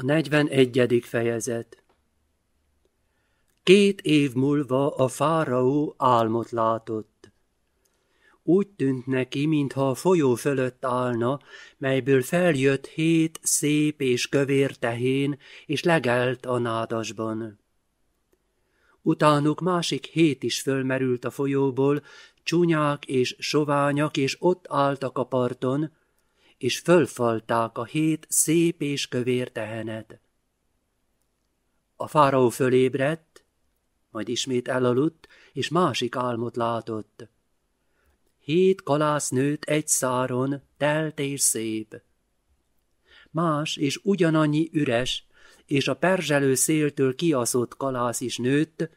A 41. fejezet Két év múlva a fáraó álmot látott. Úgy tűnt neki, mintha a folyó fölött állna, melyből feljött hét szép és kövér tehén, és legelt a nádasban. Utánuk másik hét is fölmerült a folyóból, csúnyák és soványak, és ott álltak a parton, és fölfalták a hét szép és kövér tehenet. A fáraó fölébredt, majd ismét elaludt, és másik álmot látott. Hét kalász nőtt egy száron, telt és szép. Más és ugyanannyi üres, és a perzselő széltől kiaszott kalász is nőtt,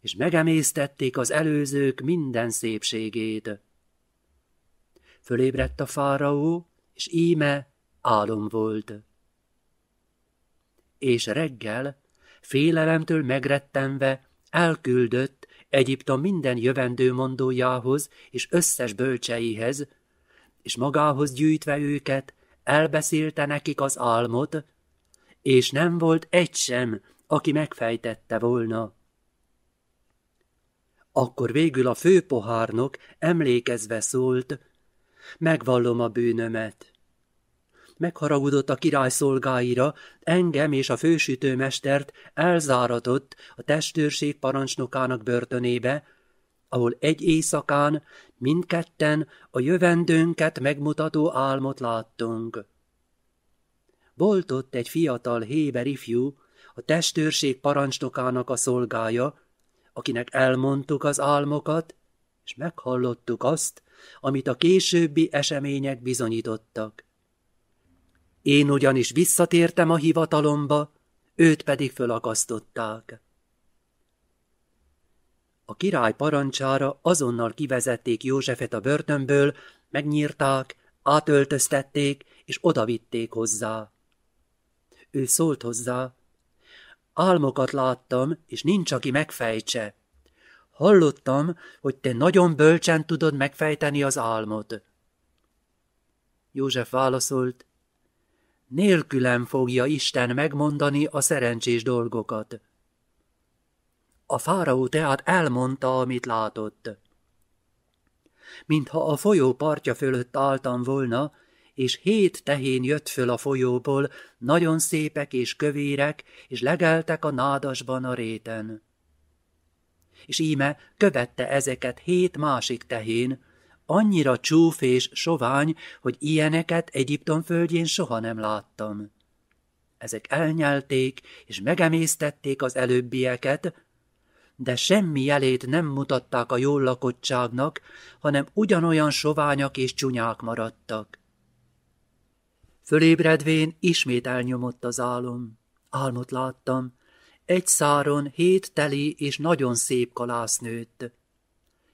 és megemésztették az előzők minden szépségét. Fölébredt a fáraó, és íme álom volt. És reggel, félelemtől megrettenve, elküldött Egyiptom minden jövendő mondójához és összes bölcseihez, és magához gyűjtve őket, elbeszélte nekik az álmot, és nem volt egy sem, aki megfejtette volna. Akkor végül a főpohárnok emlékezve szólt, megvallom a bűnömet megharagudott a király szolgáira, engem és a fősütőmestert elzáratott a testőrség parancsnokának börtönébe, ahol egy éjszakán mindketten a jövendőnket megmutató álmot láttunk. Volt ott egy fiatal héber ifjú, a testőrség parancsnokának a szolgája, akinek elmondtuk az álmokat, és meghallottuk azt, amit a későbbi események bizonyítottak. Én ugyanis visszatértem a hivatalomba, őt pedig fölakasztották. A király parancsára azonnal kivezették Józsefet a börtönből, megnyírták, átöltöztették, és odavitték hozzá. Ő szólt hozzá, álmokat láttam, és nincs, aki megfejtse. Hallottam, hogy te nagyon bölcsen tudod megfejteni az álmot. József válaszolt, Nélkülem fogja Isten megmondani a szerencsés dolgokat. A fáraó tehát elmondta, amit látott. Mintha a folyó partja fölött álltam volna, és hét tehén jött föl a folyóból, nagyon szépek és kövérek, és legeltek a nádasban a réten. És íme követte ezeket hét másik tehén, annyira csúf és sovány, hogy ilyeneket Egyiptom földjén soha nem láttam. Ezek elnyelték és megemésztették az előbbieket, de semmi jelét nem mutatták a jól lakottságnak, hanem ugyanolyan soványak és csúnyák maradtak. Fölébredvén ismét elnyomott az álom. Álmot láttam. Egy száron hét teli és nagyon szép kalász nőtt.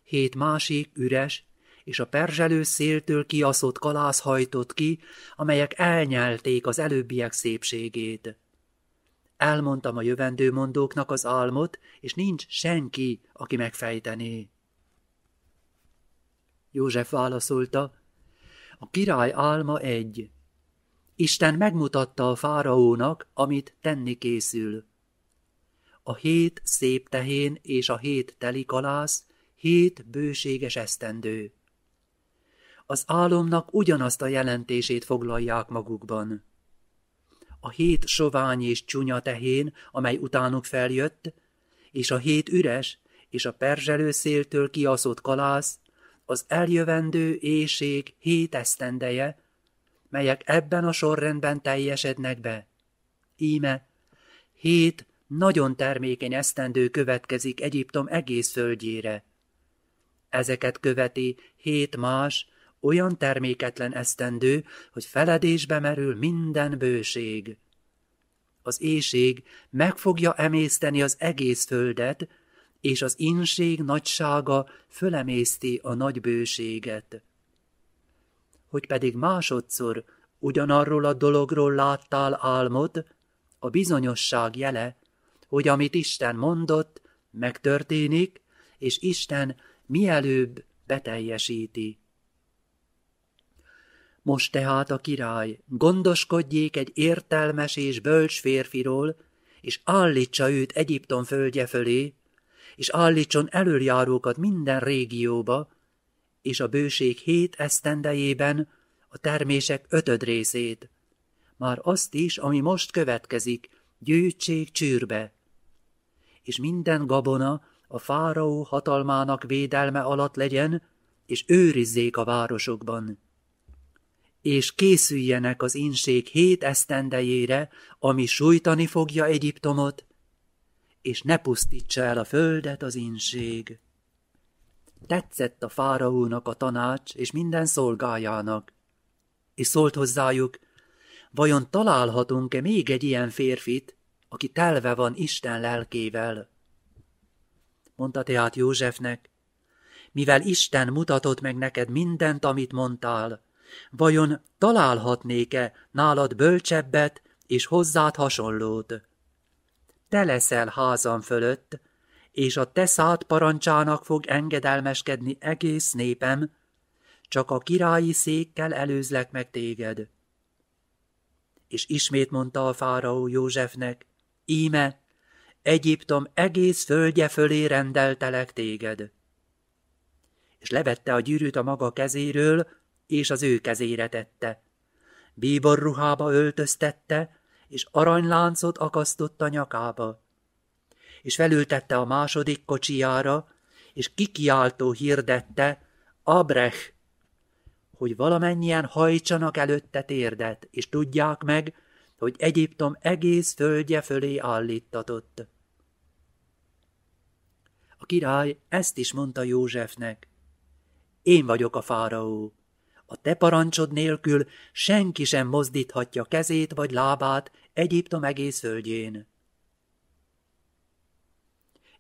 Hét másik üres, és a perzselő széltől kiaszott kalász hajtott ki, amelyek elnyelték az előbbiek szépségét. Elmondtam a jövendőmondóknak az álmot, és nincs senki, aki megfejtené. József válaszolta, a király álma egy. Isten megmutatta a fáraónak, amit tenni készül. A hét szép tehén és a hét teli kalász, hét bőséges esztendő az álomnak ugyanazt a jelentését foglalják magukban. A hét sovány és csúnya tehén, amely utánuk feljött, és a hét üres és a perzselő széltől kiaszott kalász, az eljövendő éjség hét esztendeje, melyek ebben a sorrendben teljesednek be. Íme, hét nagyon termékeny esztendő következik Egyiptom egész földjére. Ezeket követi hét más, olyan terméketlen esztendő, hogy feledésbe merül minden bőség. Az éjség meg fogja emészteni az egész földet, és az inség nagysága fölemészti a nagy bőséget. Hogy pedig másodszor ugyanarról a dologról láttál álmod, a bizonyosság jele, hogy amit Isten mondott, megtörténik, és Isten mielőbb beteljesíti. Most tehát a király, gondoskodjék egy értelmes és bölcs férfiról, és állítsa őt Egyiptom földje fölé, és állítson előjárókat minden régióba, és a bőség hét esztendejében a termések ötöd részét. Már azt is, ami most következik, gyűjtsék csűrbe. És minden gabona a fáraó hatalmának védelme alatt legyen, és őrizzék a városokban és készüljenek az inség hét esztendejére, ami sújtani fogja Egyiptomot, és ne pusztítsa el a földet az inség. Tetszett a fáraónak a tanács és minden szolgájának. És szólt hozzájuk, vajon találhatunk-e még egy ilyen férfit, aki telve van Isten lelkével? Mondta tehát Józsefnek, mivel Isten mutatott meg neked mindent, amit mondtál, Vajon találhatnék-e nálad bölcsebbet és hozzád hasonlót? Te leszel házam fölött, és a te szád parancsának fog engedelmeskedni egész népem, csak a királyi székkel előzlek meg téged. És ismét mondta a fáraó Józsefnek, íme, Egyiptom egész földje fölé rendeltelek téged. És levette a gyűrűt a maga kezéről, és az ő kezére tette. Bíbor ruhába öltöztette, és aranyláncot akasztott a nyakába. És felültette a második kocsijára, és kikiáltó hirdette, Abrech, hogy valamennyien hajtsanak előtte térdet, és tudják meg, hogy Egyiptom egész földje fölé állítatott. A király ezt is mondta Józsefnek. Én vagyok a fáraó, a te parancsod nélkül senki sem mozdíthatja kezét vagy lábát Egyiptom egész földjén.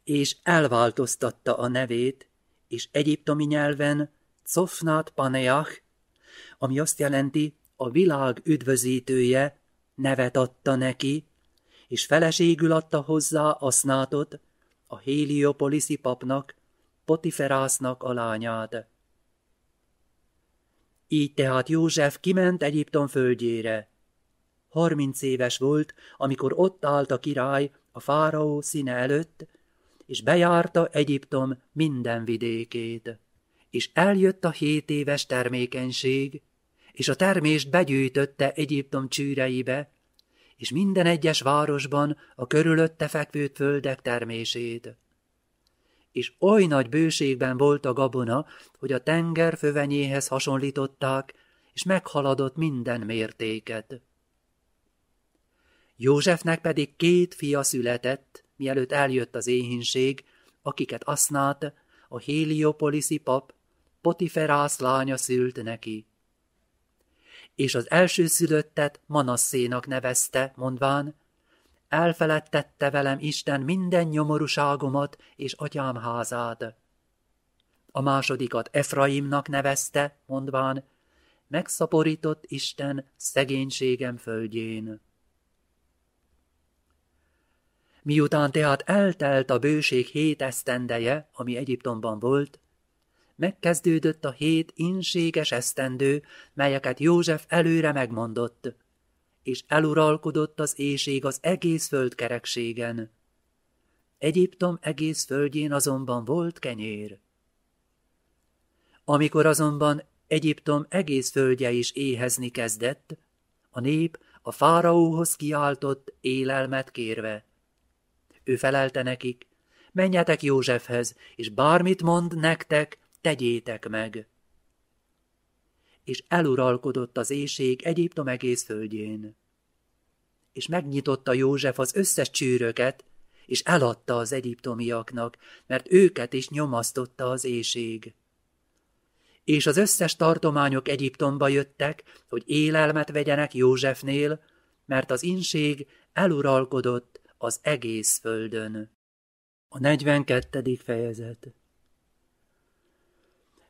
És elváltoztatta a nevét, és egyiptomi nyelven Cofnát Paneach, ami azt jelenti, a világ üdvözítője, nevet adta neki, és feleségül adta hozzá Asznátot, a Héliopoliszi papnak, Potiferásznak a lányát. Így tehát József kiment Egyiptom földjére. Harminc éves volt, amikor ott állt a király a fáraó színe előtt, és bejárta Egyiptom minden vidékét. És eljött a hét éves termékenység, és a termést begyűjtötte Egyiptom csűreibe, és minden egyes városban a körülötte fekvő földek termését és oly nagy bőségben volt a gabona, hogy a tenger fövenyéhez hasonlították, és meghaladott minden mértéket. Józsefnek pedig két fia született, mielőtt eljött az éhinség, akiket Asznát, a héliopoliszi pap, Potiferász lánya szült neki. És az első szülöttet Manasszénak nevezte, mondván, elfeledtette velem Isten minden nyomorúságomat és atyám házád. A másodikat Efraimnak nevezte, mondván, megszaporított Isten szegénységem földjén. Miután tehát eltelt a bőség hét esztendeje, ami Egyiptomban volt, megkezdődött a hét inséges esztendő, melyeket József előre megmondott – és eluralkodott az éjség az egész föld kerekségen. Egyiptom egész földjén azonban volt kenyér. Amikor azonban Egyiptom egész földje is éhezni kezdett, a nép a fáraóhoz kiáltott élelmet kérve. Ő felelte nekik, menjetek Józsefhez, és bármit mond nektek, tegyétek meg és eluralkodott az éjség Egyiptom egész földjén. És megnyitotta József az összes csűröket, és eladta az egyiptomiaknak, mert őket is nyomasztotta az éjség. És az összes tartományok Egyiptomba jöttek, hogy élelmet vegyenek Józsefnél, mert az inség eluralkodott az egész földön. A 42. fejezet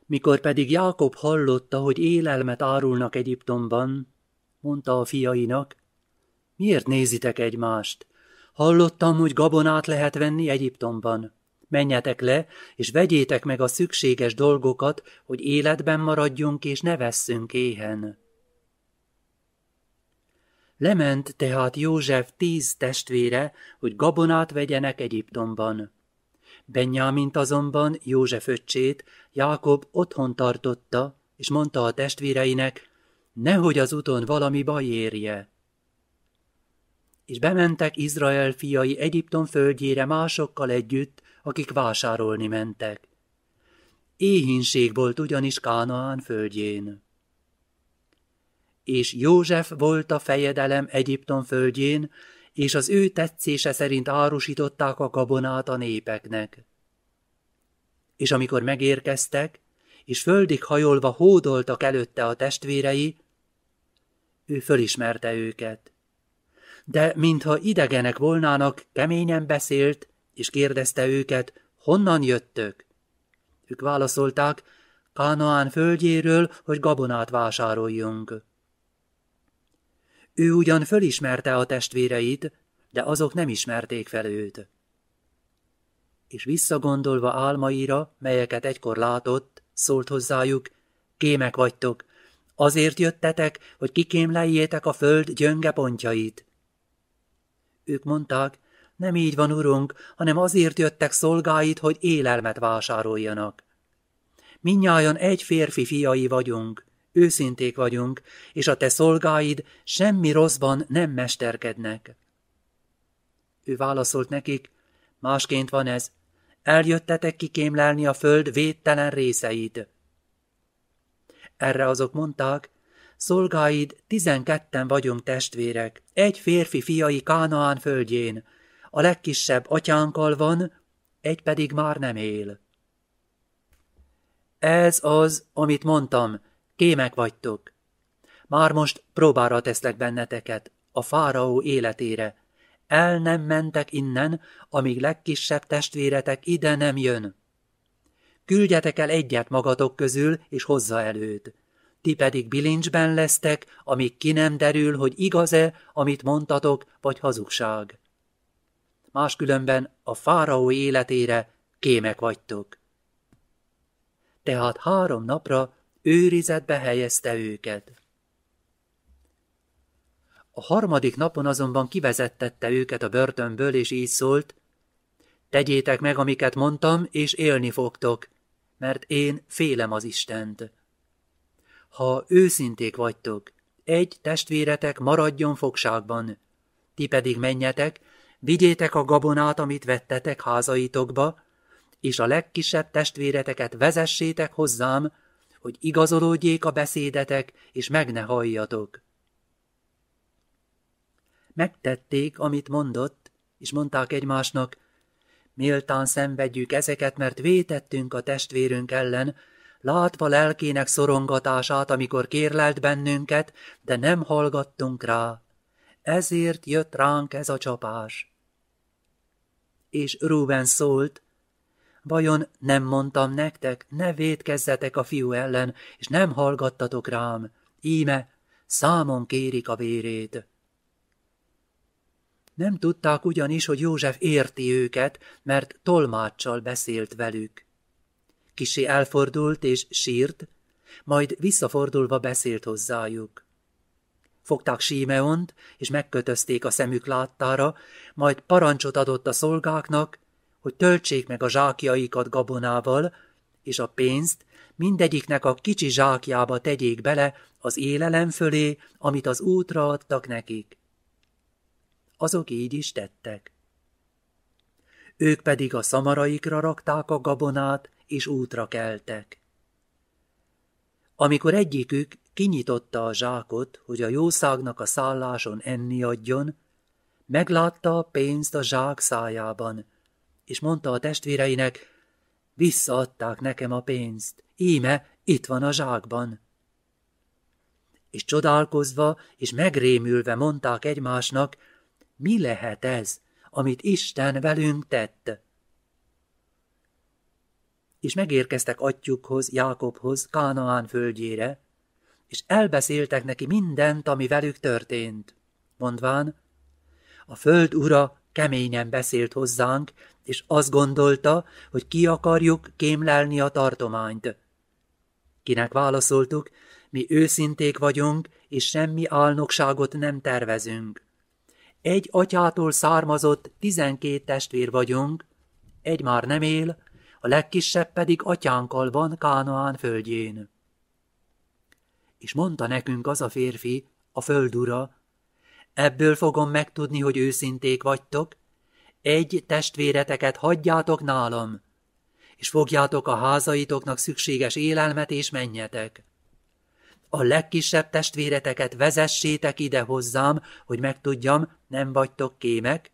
mikor pedig Jákob hallotta, hogy élelmet árulnak Egyiptomban, mondta a fiainak, miért nézitek egymást? Hallottam, hogy gabonát lehet venni Egyiptomban. Menjetek le, és vegyétek meg a szükséges dolgokat, hogy életben maradjunk és ne vesszünk éhen. Lement tehát József tíz testvére, hogy gabonát vegyenek Egyiptomban. Benjamint azonban József öccsét Jákob otthon tartotta, és mondta a testvéreinek, nehogy az úton valami baj érje. És bementek Izrael fiai Egyiptom földjére másokkal együtt, akik vásárolni mentek. Éhínség volt ugyanis Kánaán földjén. És József volt a fejedelem Egyiptom földjén, és az ő tetszése szerint árusították a gabonát a népeknek. És amikor megérkeztek, és földig hajolva hódoltak előtte a testvérei, ő fölismerte őket. De mintha idegenek volnának, keményen beszélt, és kérdezte őket, honnan jöttök? Ők válaszolták, Kánoán földjéről, hogy gabonát vásároljunk. Ő ugyan fölismerte a testvéreit, de azok nem ismerték fel őt. És visszagondolva álmaira, melyeket egykor látott, szólt hozzájuk, kémek vagytok, azért jöttetek, hogy kikémlejétek a föld gyönge pontjait. Ők mondták, nem így van, urunk, hanem azért jöttek szolgáit, hogy élelmet vásároljanak. Minnyáján egy férfi fiai vagyunk őszinték vagyunk, és a te szolgáid semmi rosszban nem mesterkednek. Ő válaszolt nekik, másként van ez, eljöttetek kikémlelni a föld védtelen részeit. Erre azok mondták, szolgáid tizenketten vagyunk testvérek, egy férfi fiai Kánaán földjén, a legkisebb atyánkkal van, egy pedig már nem él. Ez az, amit mondtam, kémek vagytok. Már most próbára teszlek benneteket, a fáraó életére. El nem mentek innen, amíg legkisebb testvéretek ide nem jön. Küldjetek el egyet magatok közül, és hozza előt. Ti pedig bilincsben lesztek, amíg ki nem derül, hogy igaz-e, amit mondtatok, vagy hazugság. Máskülönben a fáraó életére kémek vagytok. Tehát három napra őrizetbe helyezte őket. A harmadik napon azonban kivezettette őket a börtönből, és így szólt, Tegyétek meg, amiket mondtam, és élni fogtok, mert én félem az Istent. Ha őszinték vagytok, egy testvéretek maradjon fogságban, ti pedig menjetek, vigyétek a gabonát, amit vettetek házaitokba, és a legkisebb testvéreteket vezessétek hozzám, hogy igazolódjék a beszédetek, és meg ne halljatok. Megtették, amit mondott, és mondták egymásnak, méltán szenvedjük ezeket, mert vétettünk a testvérünk ellen, látva lelkének szorongatását, amikor kérlelt bennünket, de nem hallgattunk rá. Ezért jött ránk ez a csapás. És Ruben szólt, Vajon nem mondtam nektek, ne védkezzetek a fiú ellen, és nem hallgattatok rám. Íme, számon kérik a vérét. Nem tudták ugyanis, hogy József érti őket, mert tolmáccsal beszélt velük. Kisé elfordult és sírt, majd visszafordulva beszélt hozzájuk. Fogták Símeont, és megkötözték a szemük láttára, majd parancsot adott a szolgáknak, hogy töltsék meg a zsákjaikat gabonával, és a pénzt mindegyiknek a kicsi zsákjába tegyék bele az élelem fölé, amit az útra adtak nekik. Azok így is tettek. Ők pedig a szamaraikra rakták a gabonát, és útra keltek. Amikor egyikük kinyitotta a zsákot, hogy a jószágnak a szálláson enni adjon, meglátta a pénzt a zsák szájában, és mondta a testvéreinek, visszaadták nekem a pénzt, íme itt van a zsákban. És csodálkozva és megrémülve mondták egymásnak, mi lehet ez, amit Isten velünk tett? És megérkeztek atyukhoz, Jákobhoz, Kánaán földjére, és elbeszéltek neki mindent, ami velük történt, mondván, a föld ura keményen beszélt hozzánk, és azt gondolta, hogy ki akarjuk kémlelni a tartományt. Kinek válaszoltuk, mi őszinték vagyunk, és semmi álnokságot nem tervezünk. Egy atyától származott tizenkét testvér vagyunk, egy már nem él, a legkisebb pedig atyánkkal van Kánoán földjén. És mondta nekünk az a férfi, a földura, Ebből fogom megtudni, hogy őszinték vagytok. Egy testvéreteket hagyjátok nálam, és fogjátok a házaitoknak szükséges élelmet, és menjetek. A legkisebb testvéreteket vezessétek ide hozzám, hogy megtudjam, nem vagytok kémek,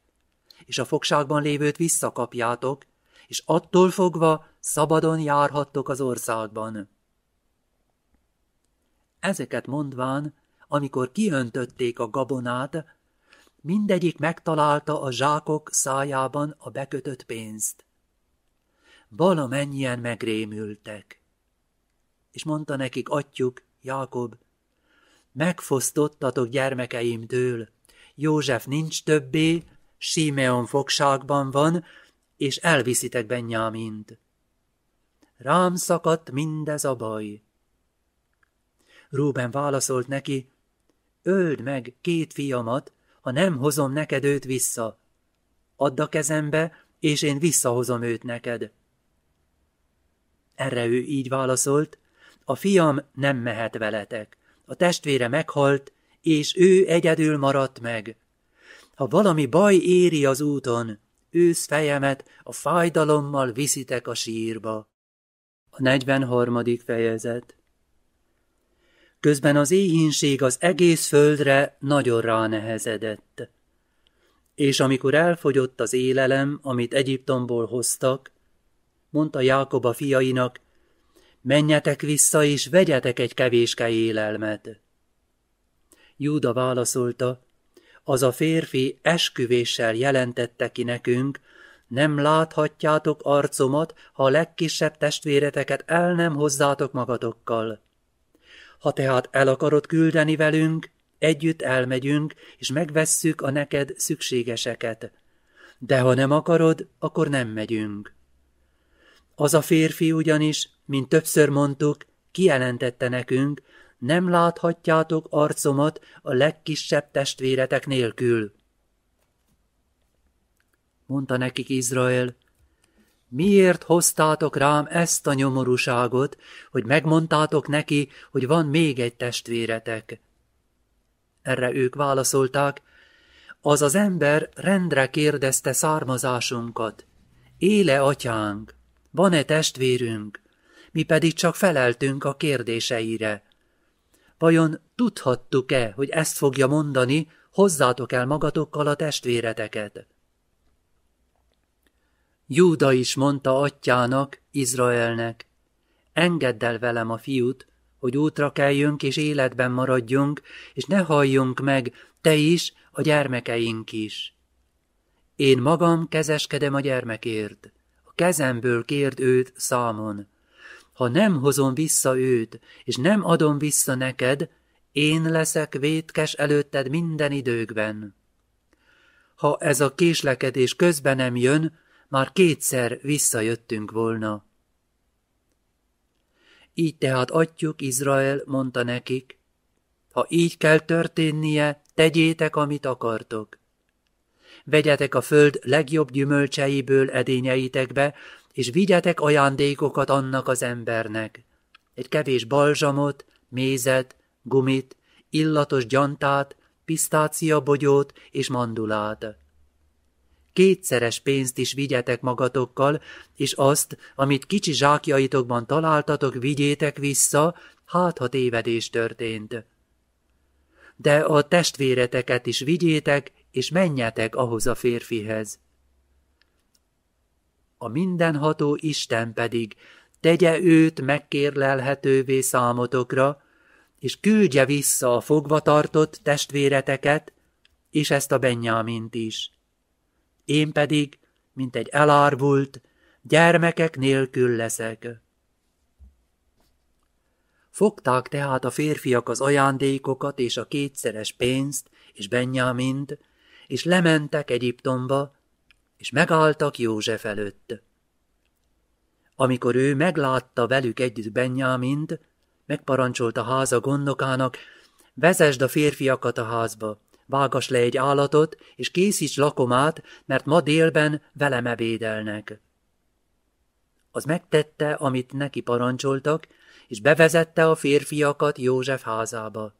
és a fogságban lévőt visszakapjátok, és attól fogva szabadon járhattok az országban. Ezeket mondván amikor kiöntötték a gabonát, mindegyik megtalálta a zsákok szájában a bekötött pénzt. Valamennyien megrémültek. És mondta nekik atyuk, Jákob, megfosztottatok gyermekeimtől, József nincs többé, Simeon fogságban van, és elviszitek Benyámint. Rám szakadt mindez a baj. Rúben válaszolt neki, öld meg két fiamat, ha nem hozom neked őt vissza. Add a kezembe, és én visszahozom őt neked. Erre ő így válaszolt, a fiam nem mehet veletek. A testvére meghalt, és ő egyedül maradt meg. Ha valami baj éri az úton, ősz fejemet a fájdalommal viszitek a sírba. A 43. fejezet Közben az éhínség az egész földre nagyon ránehezedett. És amikor elfogyott az élelem, amit Egyiptomból hoztak, mondta Jákob a fiainak, menjetek vissza és vegyetek egy kevéske élelmet. Júda válaszolta, az a férfi esküvéssel jelentette ki nekünk, nem láthatjátok arcomat, ha a legkisebb testvéreteket el nem hozzátok magatokkal. Ha tehát el akarod küldeni velünk, együtt elmegyünk, és megvesszük a neked szükségeseket. De ha nem akarod, akkor nem megyünk. Az a férfi ugyanis, mint többször mondtuk, kijelentette nekünk, nem láthatjátok arcomat a legkisebb testvéretek nélkül. Mondta nekik Izrael, Miért hoztátok rám ezt a nyomorúságot, hogy megmondtátok neki, hogy van még egy testvéretek? Erre ők válaszolták, az az ember rendre kérdezte származásunkat. Éle atyánk, van-e testvérünk? Mi pedig csak feleltünk a kérdéseire. Vajon tudhattuk-e, hogy ezt fogja mondani, hozzátok el magatokkal a testvéreteket? Júda is mondta atyának, Izraelnek, engedd el velem a fiút, hogy útra keljünk és életben maradjunk, és ne halljunk meg, te is, a gyermekeink is. Én magam kezeskedem a gyermekért, a kezemből kérd őt számon. Ha nem hozom vissza őt, és nem adom vissza neked, én leszek vétkes előtted minden időkben. Ha ez a késlekedés közben nem jön, már kétszer visszajöttünk volna. Így tehát adjuk Izrael mondta nekik, ha így kell történnie, tegyétek, amit akartok. Vegyetek a föld legjobb gyümölcseiből edényeitekbe, és vigyetek ajándékokat annak az embernek. Egy kevés balzsamot, mézet, gumit, illatos gyantát, pisztáciabogyót és mandulát kétszeres pénzt is vigyetek magatokkal, és azt, amit kicsi zsákjaitokban találtatok, vigyétek vissza, hát ha tévedés történt. De a testvéreteket is vigyétek, és menjetek ahhoz a férfihez. A mindenható Isten pedig tegye őt megkérlelhetővé számotokra, és küldje vissza a fogvatartott testvéreteket, és ezt a bennyámint is én pedig, mint egy elárvult, gyermekek nélkül leszek. Fogták tehát a férfiak az ajándékokat és a kétszeres pénzt és mind, és lementek Egyiptomba, és megálltak József előtt. Amikor ő meglátta velük együtt Benjamint, megparancsolta háza gondokának, vezesd a férfiakat a házba, vágas le egy állatot, és készíts lakomát, mert ma délben velem ebédelnek. Az megtette, amit neki parancsoltak, és bevezette a férfiakat József házába.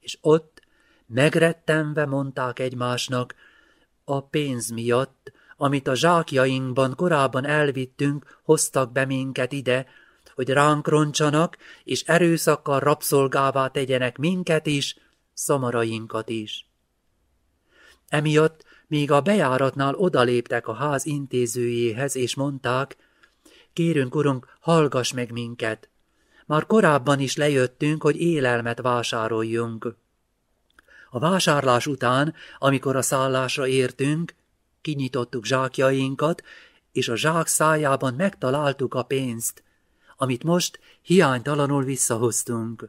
És ott megrettenve mondták egymásnak, a pénz miatt, amit a zsákjainkban korábban elvittünk, hoztak be minket ide, hogy ránk roncsanak, és erőszakkal rabszolgává tegyenek minket is, szamarainkat is. Emiatt, még a bejáratnál odaléptek a ház intézőjéhez, és mondták, kérünk, urunk, hallgass meg minket. Már korábban is lejöttünk, hogy élelmet vásároljunk. A vásárlás után, amikor a szállásra értünk, kinyitottuk zsákjainkat, és a zsák szájában megtaláltuk a pénzt, amit most hiánytalanul visszahoztunk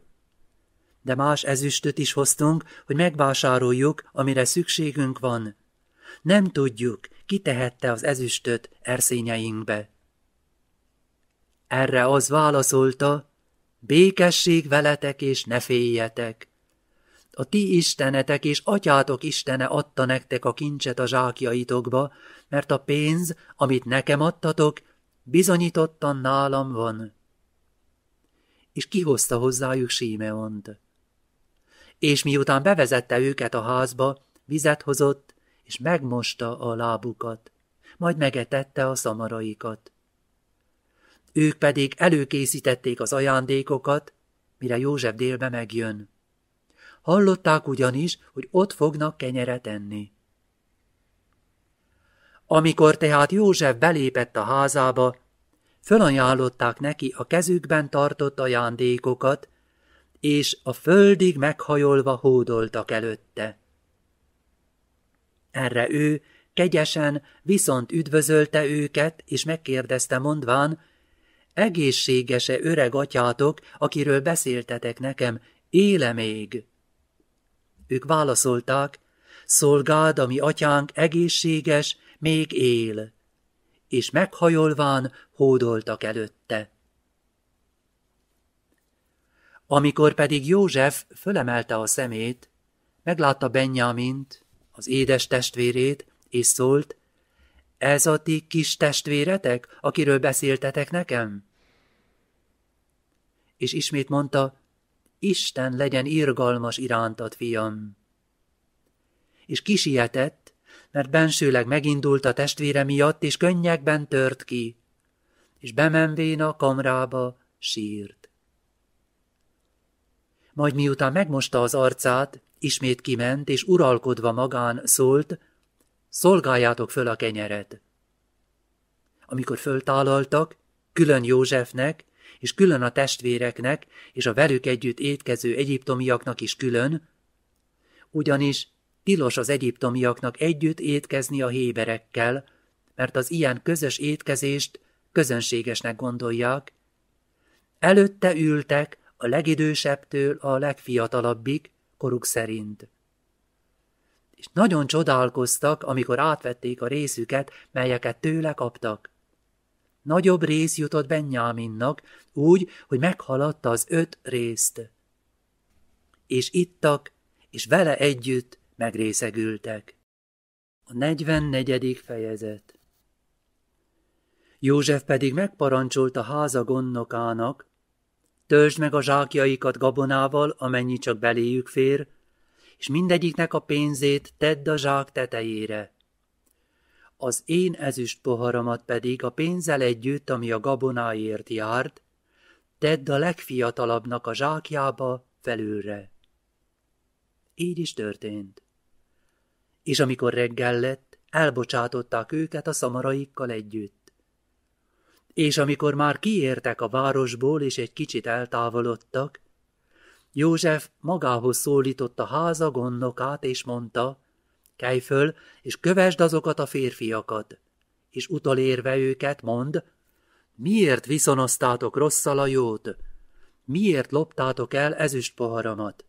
de más ezüstöt is hoztunk, hogy megvásároljuk, amire szükségünk van. Nem tudjuk, ki tehette az ezüstöt erszényeinkbe. Erre az válaszolta, békesség veletek és ne féljetek. A ti istenetek és atyátok istene adta nektek a kincset a zsákjaitokba, mert a pénz, amit nekem adtatok, bizonyítottan nálam van. És kihozta hozzájuk Simeont és miután bevezette őket a házba, vizet hozott, és megmosta a lábukat, majd megetette a szamaraikat. Ők pedig előkészítették az ajándékokat, mire József délbe megjön. Hallották ugyanis, hogy ott fognak kenyeret enni. Amikor tehát József belépett a házába, fölajánlották neki a kezükben tartott ajándékokat, és a földig meghajolva hódoltak előtte. Erre ő kegyesen viszont üdvözölte őket, és megkérdezte mondván, egészséges-e öreg atyátok, akiről beszéltetek nekem, éle még? Ők válaszolták, szolgád, ami atyánk egészséges, még él, és meghajolván hódoltak előtte. Amikor pedig József fölemelte a szemét, meglátta Benjamint, az édes testvérét, és szólt, ez a ti kis testvéretek, akiről beszéltetek nekem? És ismét mondta, Isten legyen irgalmas irántad, fiam. És kisietett, mert bensőleg megindult a testvére miatt, és könnyekben tört ki, és bemenvén a kamrába sírt. Majd miután megmosta az arcát, ismét kiment, és uralkodva magán szólt, szolgáljátok föl a kenyeret. Amikor föltállaltak, külön Józsefnek, és külön a testvéreknek, és a velük együtt étkező egyiptomiaknak is külön, ugyanis tilos az egyiptomiaknak együtt étkezni a héberekkel, mert az ilyen közös étkezést közönségesnek gondolják. Előtte ültek a legidősebbtől a legfiatalabbig, koruk szerint. És nagyon csodálkoztak, amikor átvették a részüket, melyeket tőle kaptak. Nagyobb rész jutott benyáminnak, úgy, hogy meghaladta az öt részt. És ittak, és vele együtt megrészegültek. A 44. fejezet József pedig megparancsolta háza gondnokának, Töltsd meg a zsákjaikat gabonával, amennyi csak beléjük fér, és mindegyiknek a pénzét tedd a zsák tetejére. Az én ezüst poharamat pedig a pénzzel együtt, ami a gabonáért járt, tedd a legfiatalabbnak a zsákjába felülre. Így is történt. És amikor reggel lett, elbocsátották őket a szamaraikkal együtt. És amikor már kiértek a városból, és egy kicsit eltávolodtak, József magához szólította háza gondnokát, és mondta, kelj föl, és kövesd azokat a férfiakat, és utolérve őket mond, miért viszonoztátok rosszal a jót? Miért loptátok el ezüst poharamat?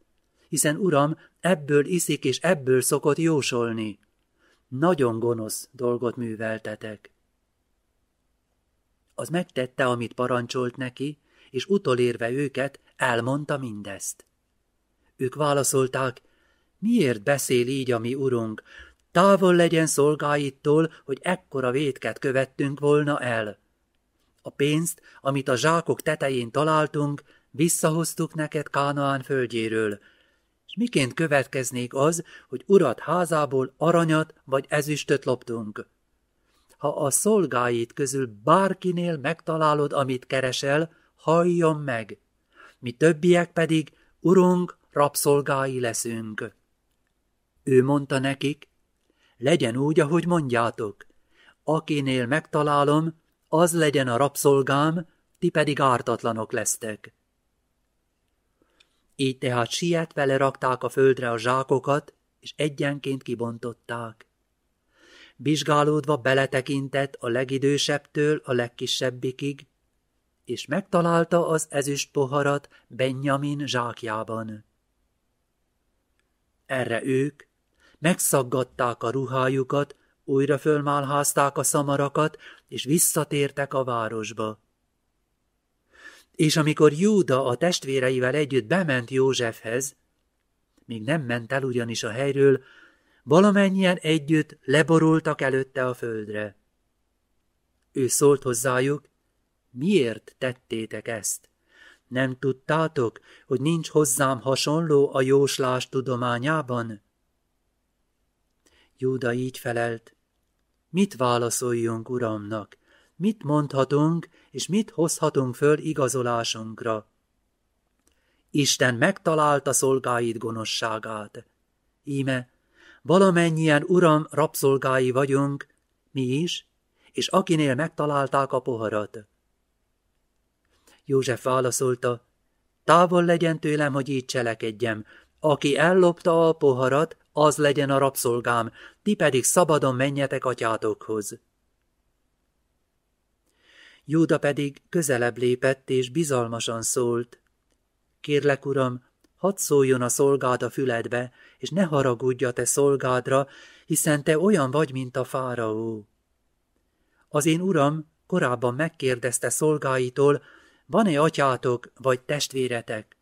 Hiszen, uram, ebből iszik és ebből szokott jósolni. Nagyon gonosz dolgot műveltetek. Az megtette, amit parancsolt neki, és utolérve őket, elmondta mindezt. Ők válaszolták, miért beszél így a mi urunk, távol legyen szolgáittól, hogy ekkora vétket követtünk volna el. A pénzt, amit a zsákok tetején találtunk, visszahoztuk neked Kánaán földjéről, és miként következnék az, hogy urat házából aranyat vagy ezüstöt loptunk? ha a szolgáid közül bárkinél megtalálod, amit keresel, halljon meg. Mi többiek pedig, urunk, rabszolgái leszünk. Ő mondta nekik, legyen úgy, ahogy mondjátok. Akinél megtalálom, az legyen a rabszolgám, ti pedig ártatlanok lesztek. Így tehát sietve lerakták a földre a zsákokat, és egyenként kibontották vizsgálódva beletekintett a legidősebbtől a legkisebbikig, és megtalálta az ezüst poharat Benjamin zsákjában. Erre ők megszaggatták a ruhájukat, újra fölmálházták a szamarakat, és visszatértek a városba. És amikor Júda a testvéreivel együtt bement Józsefhez, még nem ment el ugyanis a helyről, valamennyien együtt leborultak előtte a földre. Ő szólt hozzájuk, miért tettétek ezt? Nem tudtátok, hogy nincs hozzám hasonló a jóslás tudományában? Júda így felelt, mit válaszoljunk uramnak, mit mondhatunk, és mit hozhatunk föl igazolásunkra? Isten megtalálta szolgáid gonoszságát. Íme, valamennyien uram rabszolgái vagyunk, mi is, és akinél megtalálták a poharat. József válaszolta, távol legyen tőlem, hogy így cselekedjem. Aki ellopta a poharat, az legyen a rabszolgám, ti pedig szabadon menjetek atyátokhoz. Júda pedig közelebb lépett, és bizalmasan szólt. Kérlek, uram, hadd szóljon a szolgád a füledbe, és ne haragudj a te szolgádra, hiszen te olyan vagy, mint a fáraó. Az én uram korábban megkérdezte szolgáitól, van-e atyátok vagy testvéretek?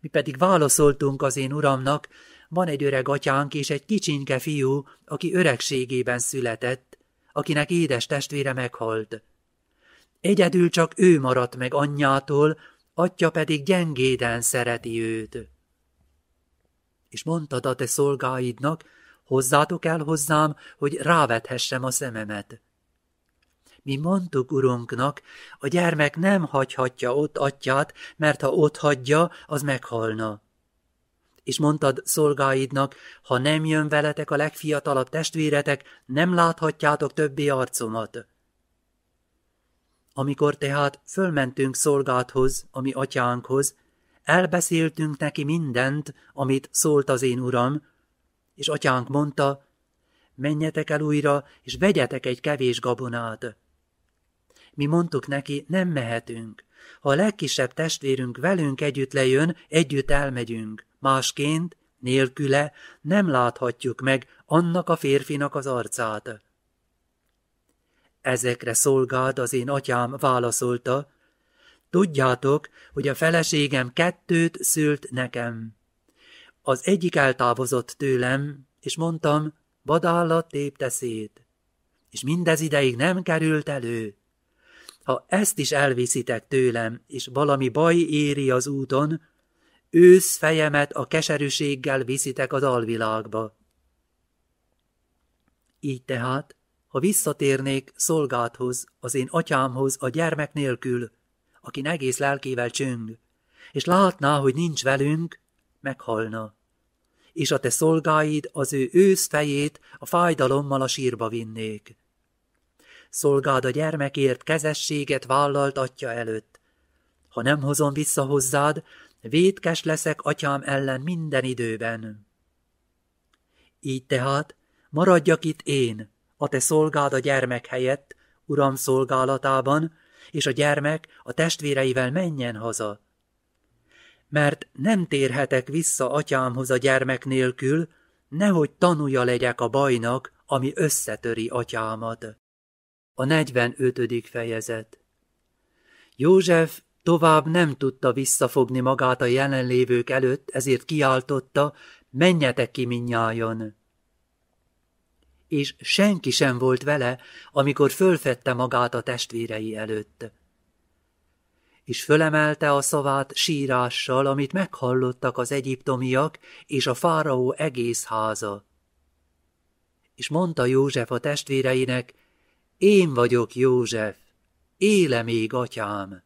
Mi pedig válaszoltunk az én uramnak, van egy öreg atyánk és egy kicsinke fiú, aki öregségében született, akinek édes testvére meghalt. Egyedül csak ő maradt meg anyjától, atya pedig gyengéden szereti őt és mondtad a te szolgáidnak, hozzátok el hozzám, hogy rávethessem a szememet. Mi mondtuk urunknak, a gyermek nem hagyhatja ott atyát, mert ha ott hagyja, az meghalna. És mondtad szolgáidnak, ha nem jön veletek a legfiatalabb testvéretek, nem láthatjátok többi arcomat. Amikor tehát fölmentünk szolgáthoz, ami atyánkhoz, Elbeszéltünk neki mindent, amit szólt az én uram, és atyánk mondta, menjetek el újra, és vegyetek egy kevés gabonát. Mi mondtuk neki, nem mehetünk. Ha a legkisebb testvérünk velünk együtt lejön, együtt elmegyünk. Másként, nélküle nem láthatjuk meg annak a férfinak az arcát. Ezekre szolgád az én atyám válaszolta, Tudjátok, hogy a feleségem kettőt szült nekem. Az egyik eltávozott tőlem, és mondtam, vadállat tépte szét. És mindez ideig nem került elő. Ha ezt is elviszitek tőlem, és valami baj éri az úton, ősz fejemet a keserűséggel viszitek az alvilágba. Így tehát, ha visszatérnék szolgáthoz, az én atyámhoz a gyermek nélkül, aki egész lelkével csöng, és látná, hogy nincs velünk, meghalna. És a te szolgáid az ő ősz fejét a fájdalommal a sírba vinnék. Szolgád a gyermekért kezességet vállalt atya előtt. Ha nem hozom vissza hozzád, védkes leszek atyám ellen minden időben. Így tehát maradjak itt én, a te szolgád a gyermek helyett, uram szolgálatában, és a gyermek a testvéreivel menjen haza. Mert nem térhetek vissza atyámhoz a gyermek nélkül, nehogy tanulja legyek a bajnak, ami összetöri atyámat. A 45. fejezet József tovább nem tudta visszafogni magát a jelenlévők előtt, ezért kiáltotta, menjetek ki minnyájon! és senki sem volt vele, amikor fölfedte magát a testvérei előtt. És fölemelte a szavát sírással, amit meghallottak az egyiptomiak és a fáraó egész háza. És mondta József a testvéreinek, én vagyok József, éle még atyám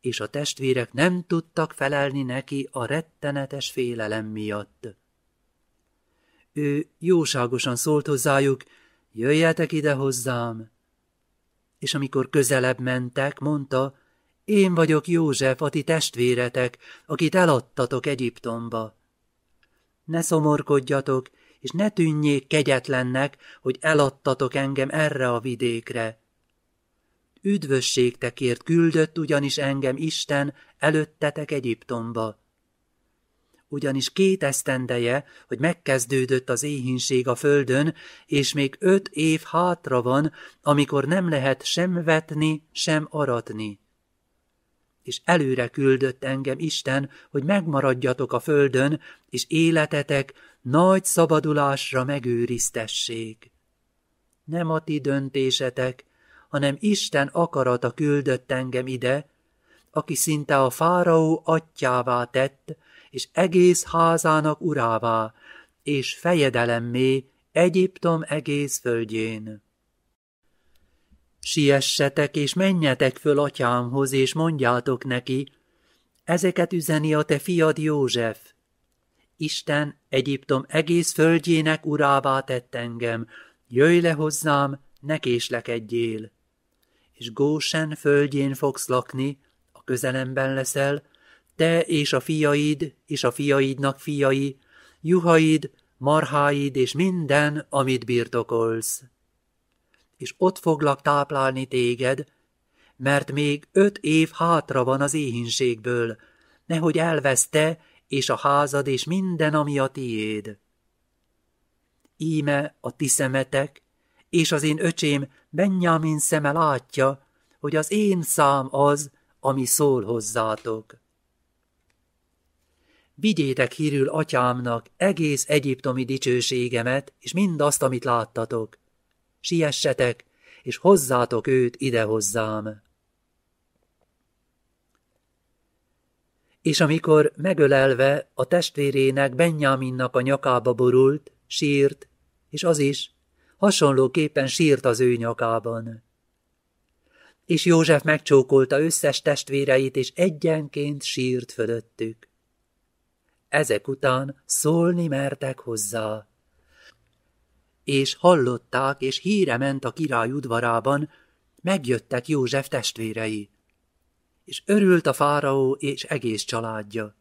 és a testvérek nem tudtak felelni neki a rettenetes félelem miatt. Ő jóságosan szólt hozzájuk, jöjjetek ide hozzám. És amikor közelebb mentek, mondta, én vagyok József, a ti testvéretek, akit eladtatok Egyiptomba. Ne szomorkodjatok, és ne tűnjék kegyetlennek, hogy eladtatok engem erre a vidékre. Üdvösségtekért küldött ugyanis engem Isten előttetek Egyiptomba ugyanis két esztendeje, hogy megkezdődött az éhínség a földön, és még öt év hátra van, amikor nem lehet sem vetni, sem aratni. És előre küldött engem Isten, hogy megmaradjatok a földön, és életetek nagy szabadulásra megőriztessék. Nem a ti döntésetek, hanem Isten akarata küldött engem ide, aki szinte a fáraó atyává tett, és egész házának urává, és fejedelemmé Egyiptom egész földjén. Siessetek és menjetek föl atyámhoz, és mondjátok neki, ezeket üzeni a te fiad József. Isten Egyiptom egész földjének urává tett engem, jöjj le hozzám, ne késlekedjél. És Gósen földjén fogsz lakni, a közelemben leszel, te és a fiaid, és a fiaidnak fiai, juhaid, marháid és minden, amit birtokolsz. És ott foglak táplálni téged, mert még öt év hátra van az éhinségből, nehogy elveszte, és a házad, és minden, ami a tiéd. Íme a ti szemetek, és az én öcsém Benjamin szeme látja, hogy az én szám az, ami szól hozzátok vigyétek hírül atyámnak egész egyiptomi dicsőségemet, és mindazt, amit láttatok. Siessetek, és hozzátok őt ide hozzám. És amikor megölelve a testvérének Benyáminnak a nyakába borult, sírt, és az is, hasonlóképpen sírt az ő nyakában. És József megcsókolta összes testvéreit, és egyenként sírt fölöttük. Ezek után szólni mertek hozzá. És hallották, és híre ment a király udvarában, megjöttek József testvérei. És örült a fáraó és egész családja.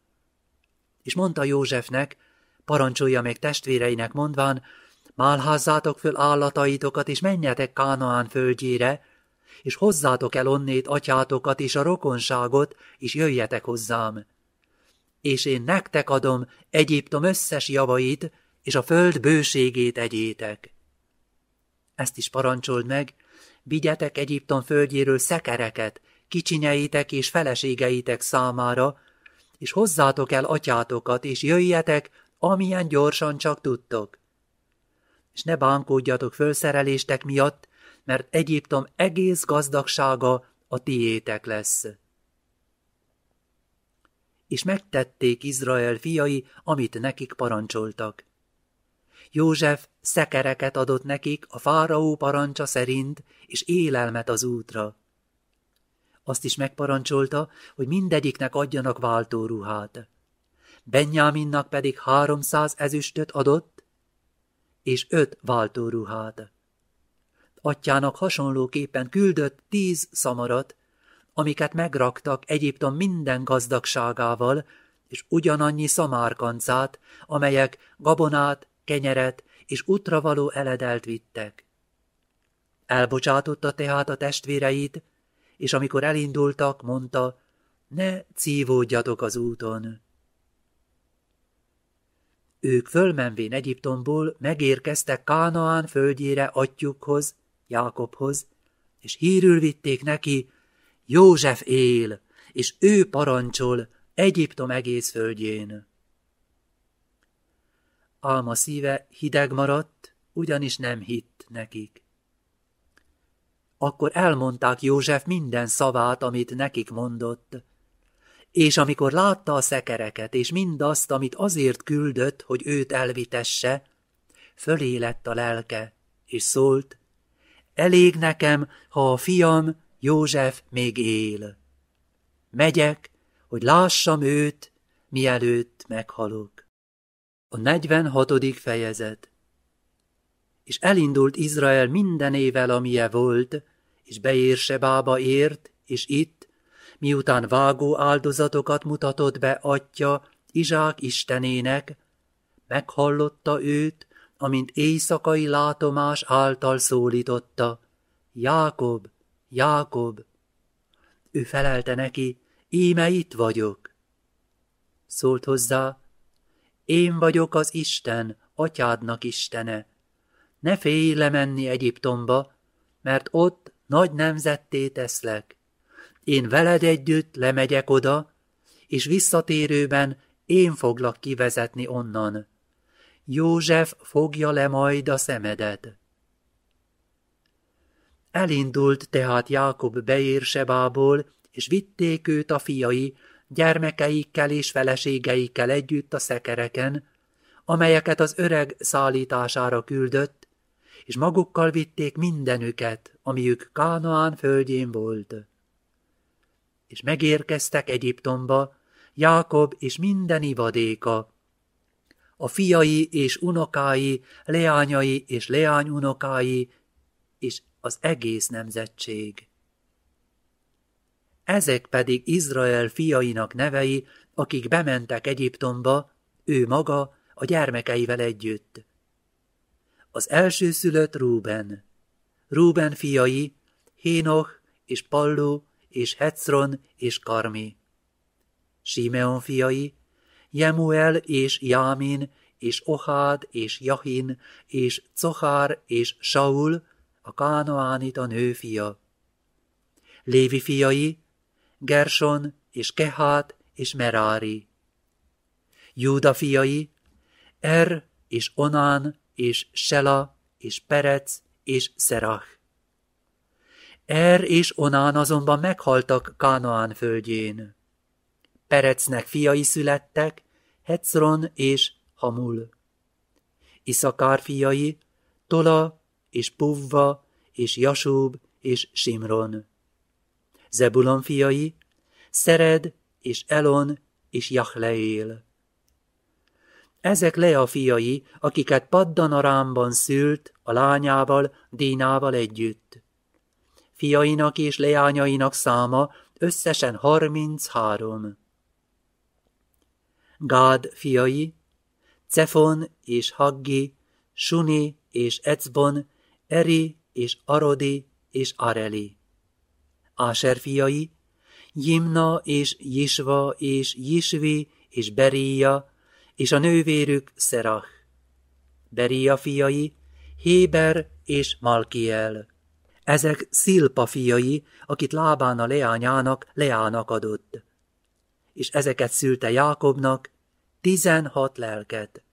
És mondta Józsefnek, parancsolja meg testvéreinek mondván, málházzátok föl állataitokat, és menjetek Kánaán földjére, és hozzátok el onnét atyátokat és a rokonságot, és jöjjetek hozzám és én nektek adom Egyiptom összes javait, és a föld bőségét egyétek. Ezt is parancsold meg, vigyetek Egyiptom földjéről szekereket, kicsinyeitek és feleségeitek számára, és hozzátok el atyátokat, és jöjjetek, amilyen gyorsan csak tudtok. És ne bánkódjatok fölszereléstek miatt, mert Egyiptom egész gazdagsága a tiétek lesz és megtették Izrael fiai, amit nekik parancsoltak. József szekereket adott nekik a fáraó parancsa szerint, és élelmet az útra. Azt is megparancsolta, hogy mindegyiknek adjanak váltóruhát. Benyáminnak pedig háromszáz ezüstöt adott, és öt váltóruhát. Atyának hasonlóképpen küldött tíz szamarat, amiket megraktak Egyiptom minden gazdagságával, és ugyanannyi szamárkancát, amelyek gabonát, kenyeret és útravaló eledelt vittek. Elbocsátotta tehát a testvéreit, és amikor elindultak, mondta, ne cívódjatok az úton. Ők fölmenvén Egyiptomból megérkeztek Kánaán földjére atyjukhoz, Jákobhoz, és hírül vitték neki, József él, és ő parancsol Egyiptom egész földjén. Alma szíve hideg maradt, ugyanis nem hitt nekik. Akkor elmondták József minden szavát, amit nekik mondott, és amikor látta a szekereket, és mindazt, amit azért küldött, hogy őt elvitesse, fölé lett a lelke, és szólt, elég nekem, ha a fiam József még él. Megyek, hogy lássam őt, mielőtt meghalok. A 46. fejezet És elindult Izrael minden ével, amilye volt, és beér Sebába ért, és itt, miután vágó áldozatokat mutatott be atya Izsák istenének, meghallotta őt, amint éjszakai látomás által szólította. Jákob, Jákob. Ő felelte neki, íme itt vagyok. Szólt hozzá, én vagyok az Isten, atyádnak Istene. Ne félj lemenni Egyiptomba, mert ott nagy nemzetté teszlek. Én veled együtt lemegyek oda, és visszatérőben én foglak kivezetni onnan. József fogja le majd a szemedet. Elindult tehát Jákob Beérsebából, és vitték őt a fiai, gyermekeikkel és feleségeikkel együtt a szekereken, amelyeket az öreg szállítására küldött, és magukkal vitték mindenüket, amiük Kánoán földjén volt. És megérkeztek Egyiptomba, Jákob és minden ivadéka. A fiai és unokái, leányai és leányunokái, és az egész nemzetség. Ezek pedig Izrael fiainak nevei, akik bementek Egyiptomba, ő maga a gyermekeivel együtt. Az elsőszülött Rúben. Rúben fiai Hénoch és Pallu és Hetzron és Karmi. Simeon fiai Jemuel és Jámin és Ohád és Jahin és Cohár és Saul a Kánoánit a nőfia. Lévi fiai, Gerson és Kehát és Merári. Júda fiai, Er és Onán és Sela és Perec és Szerach. Er és Onán azonban meghaltak Kánoán földjén. Perecnek fiai születtek, Hetzron és Hamul. Iszakár fiai, Tola és Puvva, és Jasúb, és Simron. Zebulon fiai, Szered, és Elon, és Jahleél. Ezek Lea fiai, akiket Arámban szült a lányával, Dínával együtt. Fiainak és leányainak száma összesen harminc három. Gád fiai, Cefon és Haggi, Suni és Ecbon Eri és Arodi és Areli. Áser fiai, Jimna és Jisva és Jisvi és Beria, és a nővérük Szerach. Beria fiai, Héber és Malkiel. Ezek Szilpa fiai, akit Lábán a leányának leának adott. És ezeket szülte Jákobnak, tizenhat lelket.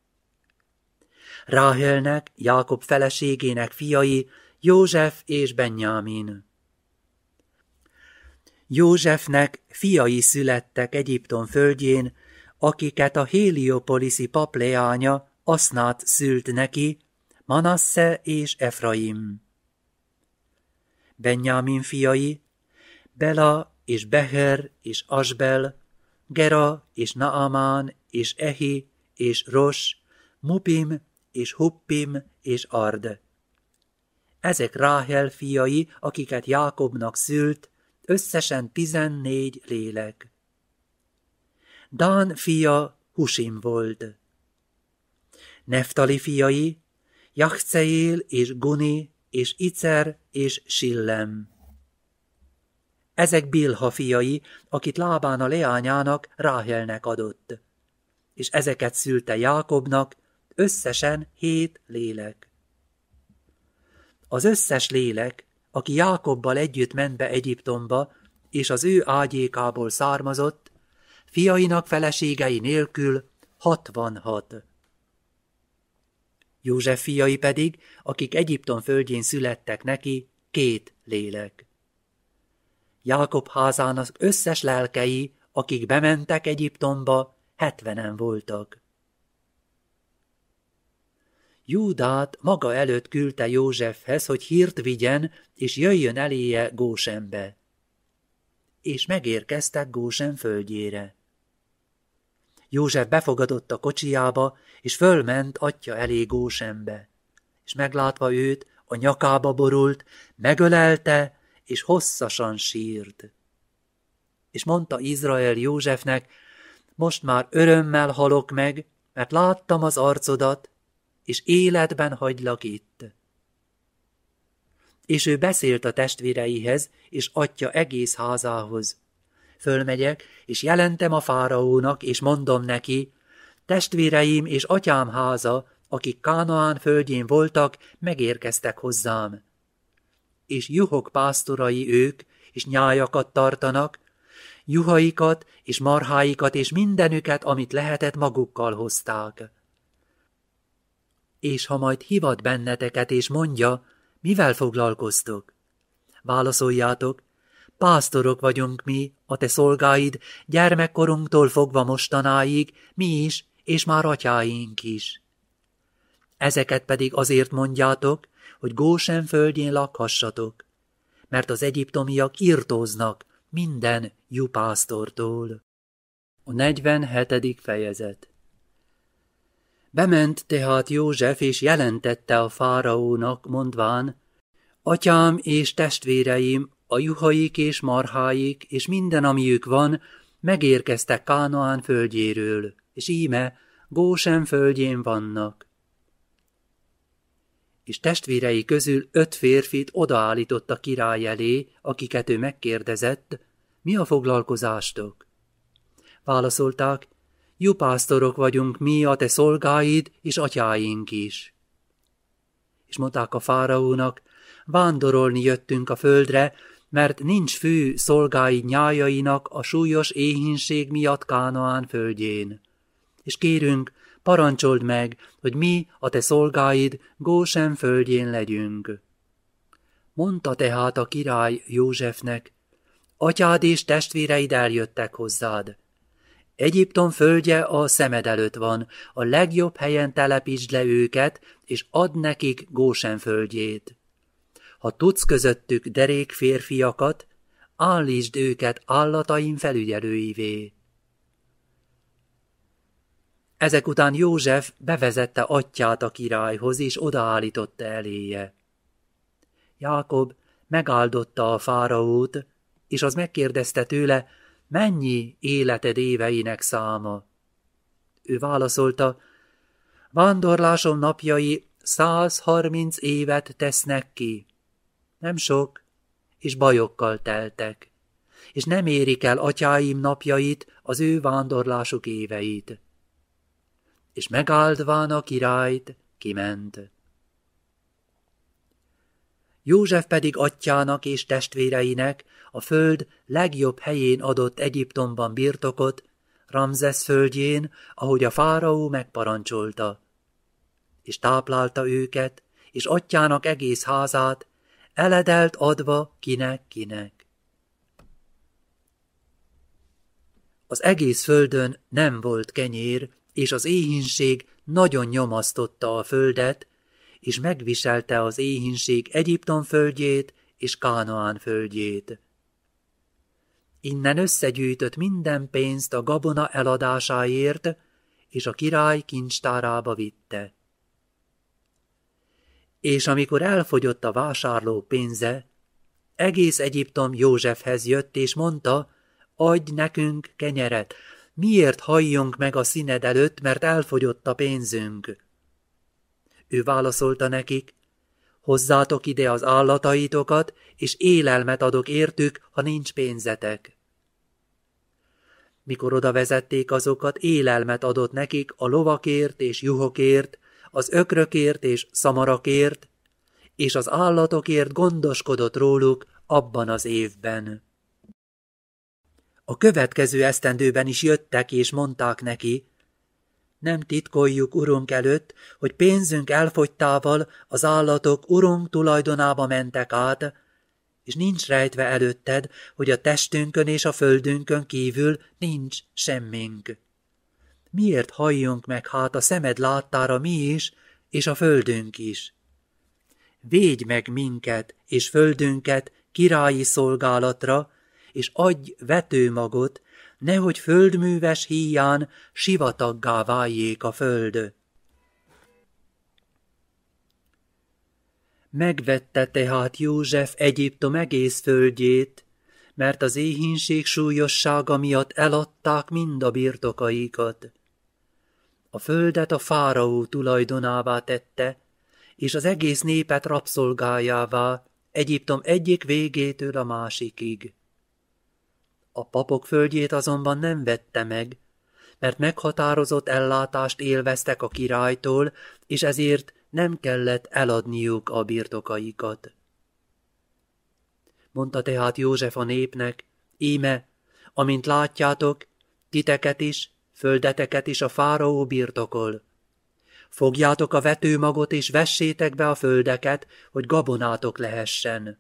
Ráhelnek, Jákob feleségének fiai, József és Benyámin. Józsefnek fiai születtek Egyiptom földjén, akiket a Héliopoliszi papleánya, Asznát szült neki, Manasse és Efraim. Benyámin fiai, Bela és Beher és Asbel, Gera és Naamán és Ehi és Ros, Mupim és Huppim és Ard. Ezek Ráhel fiai, akiket Jákobnak szült, összesen tizennégy lélek. Dan fia Husim volt. Neftali fiai, Jachceil és Guni és Icer és Sillem. Ezek Bilha fiai, akit Lábán a leányának, Ráhelnek adott. És ezeket szülte Jákobnak, összesen hét lélek. Az összes lélek, aki Jákobbal együtt ment be Egyiptomba, és az ő ágyékából származott, fiainak feleségei nélkül hatvanhat. József fiai pedig, akik Egyiptom földjén születtek neki, két lélek. Jákob házának összes lelkei, akik bementek Egyiptomba, hetvenen voltak. Júdát maga előtt küldte Józsefhez, hogy hírt vigyen, és jöjjön eléje Gósembe. És megérkeztek Gósem földjére. József befogadott a kocsiába, és fölment atya elé Gósembe. És meglátva őt, a nyakába borult, megölelte, és hosszasan sírt. És mondta Izrael Józsefnek, most már örömmel halok meg, mert láttam az arcodat, és életben hagylak itt. És ő beszélt a testvéreihez, és atya egész házához. Fölmegyek, és jelentem a fáraónak, és mondom neki, testvéreim és atyám háza, akik Kánaán földjén voltak, megérkeztek hozzám. És juhok pásztorai ők, és nyájakat tartanak, juhaikat és marháikat és mindenüket, amit lehetett magukkal hozták és ha majd hivat benneteket, és mondja, mivel foglalkoztok? Válaszoljátok, pásztorok vagyunk mi, a te szolgáid, gyermekkorunktól fogva mostanáig, mi is, és már atyáink is. Ezeket pedig azért mondjátok, hogy Gósen földjén lakhassatok, mert az egyiptomiak írtóznak minden jupásztortól. A 47. fejezet Bement tehát József, és jelentette a fáraónak, mondván, Atyám és testvéreim, a juhaik és marháik, és minden, amiük van, megérkeztek Kánoán földjéről, és íme, Gósen földjén vannak. És testvérei közül öt férfit odaállított a király elé, akiket ő megkérdezett, mi a foglalkozástok? Válaszolták, Jupásztorok vagyunk mi, a te szolgáid és atyáink is. És mondták a fáraónak, vándorolni jöttünk a földre, mert nincs fű szolgáid nyájainak a súlyos éhínség miatt Kánaán földjén. És kérünk, parancsold meg, hogy mi, a te szolgáid, Gósen földjén legyünk. Mondta tehát a király Józsefnek, atyád és testvéreid eljöttek hozzád, Egyiptom földje a szemed előtt van, a legjobb helyen telepítsd le őket, és add nekik Gósen földjét. Ha tudsz közöttük derék férfiakat, állítsd őket állataim felügyelőivé. Ezek után József bevezette atyát a királyhoz, és odaállította eléje. Jákob megáldotta a fáraót, és az megkérdezte tőle, mennyi életed éveinek száma? Ő válaszolta, vándorlásom napjai 130 évet tesznek ki. Nem sok, és bajokkal teltek, és nem érik el atyáim napjait, az ő vándorlásuk éveit. És megáldván a királyt, kiment. József pedig atyának és testvéreinek a föld legjobb helyén adott Egyiptomban birtokot, Ramzes földjén, ahogy a fáraó megparancsolta. És táplálta őket, és atyának egész házát, eledelt adva kinek-kinek. Az egész földön nem volt kenyér, és az éhínség nagyon nyomasztotta a földet, és megviselte az éhinség Egyiptom földjét és Kánoán földjét. Innen összegyűjtött minden pénzt a gabona eladásáért, és a király kincstárába vitte. És amikor elfogyott a vásárló pénze, egész Egyiptom Józsefhez jött, és mondta, adj nekünk kenyeret, miért halljunk meg a színed előtt, mert elfogyott a pénzünk. Ő válaszolta nekik, hozzátok ide az állataitokat, és élelmet adok értük, ha nincs pénzetek. Mikor oda vezették azokat, élelmet adott nekik a lovakért és juhokért, az ökrökért és szamarakért, és az állatokért gondoskodott róluk abban az évben. A következő esztendőben is jöttek és mondták neki, nem titkoljuk urunk előtt, hogy pénzünk elfogytával az állatok urunk tulajdonába mentek át, és nincs rejtve előtted, hogy a testünkön és a földünkön kívül nincs semmink. Miért halljunk meg hát a szemed láttára mi is, és a földünk is? Védj meg minket és földünket királyi szolgálatra, és adj vetőmagot, nehogy földműves híján sivataggá váljék a föld. Megvette tehát József Egyiptom egész földjét, mert az éhínség súlyossága miatt eladták mind a birtokaikat. A földet a fáraó tulajdonává tette, és az egész népet rabszolgájává, Egyiptom egyik végétől a másikig. A papok földjét azonban nem vette meg, mert meghatározott ellátást élveztek a királytól, és ezért nem kellett eladniuk a birtokaikat. Mondta tehát József a népnek, íme, amint látjátok, titeket is, földeteket is a fáraó birtokol. Fogjátok a vetőmagot és vessétek be a földeket, hogy gabonátok lehessen.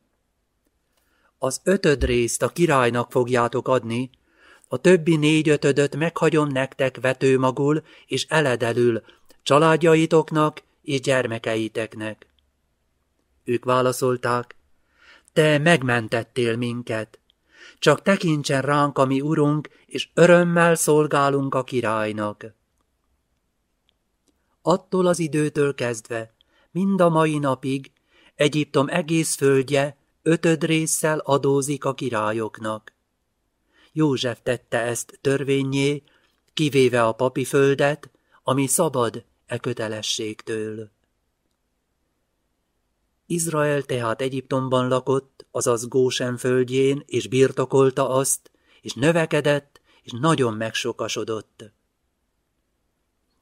Az ötöd részt a királynak fogjátok adni, a többi négy ötödöt meghagyom nektek vetőmagul és eledelül, családjaitoknak és gyermekeiteknek. Ők válaszolták, te megmentettél minket. Csak tekintsen ránk a mi urunk, és örömmel szolgálunk a királynak. Attól az időtől kezdve, mind a mai napig, Egyiptom egész földje ötöd résszel adózik a királyoknak. József tette ezt törvényé, kivéve a papi földet, ami szabad e kötelességtől. Izrael tehát Egyiptomban lakott, azaz Gósen földjén, és birtokolta azt, és növekedett, és nagyon megsokasodott.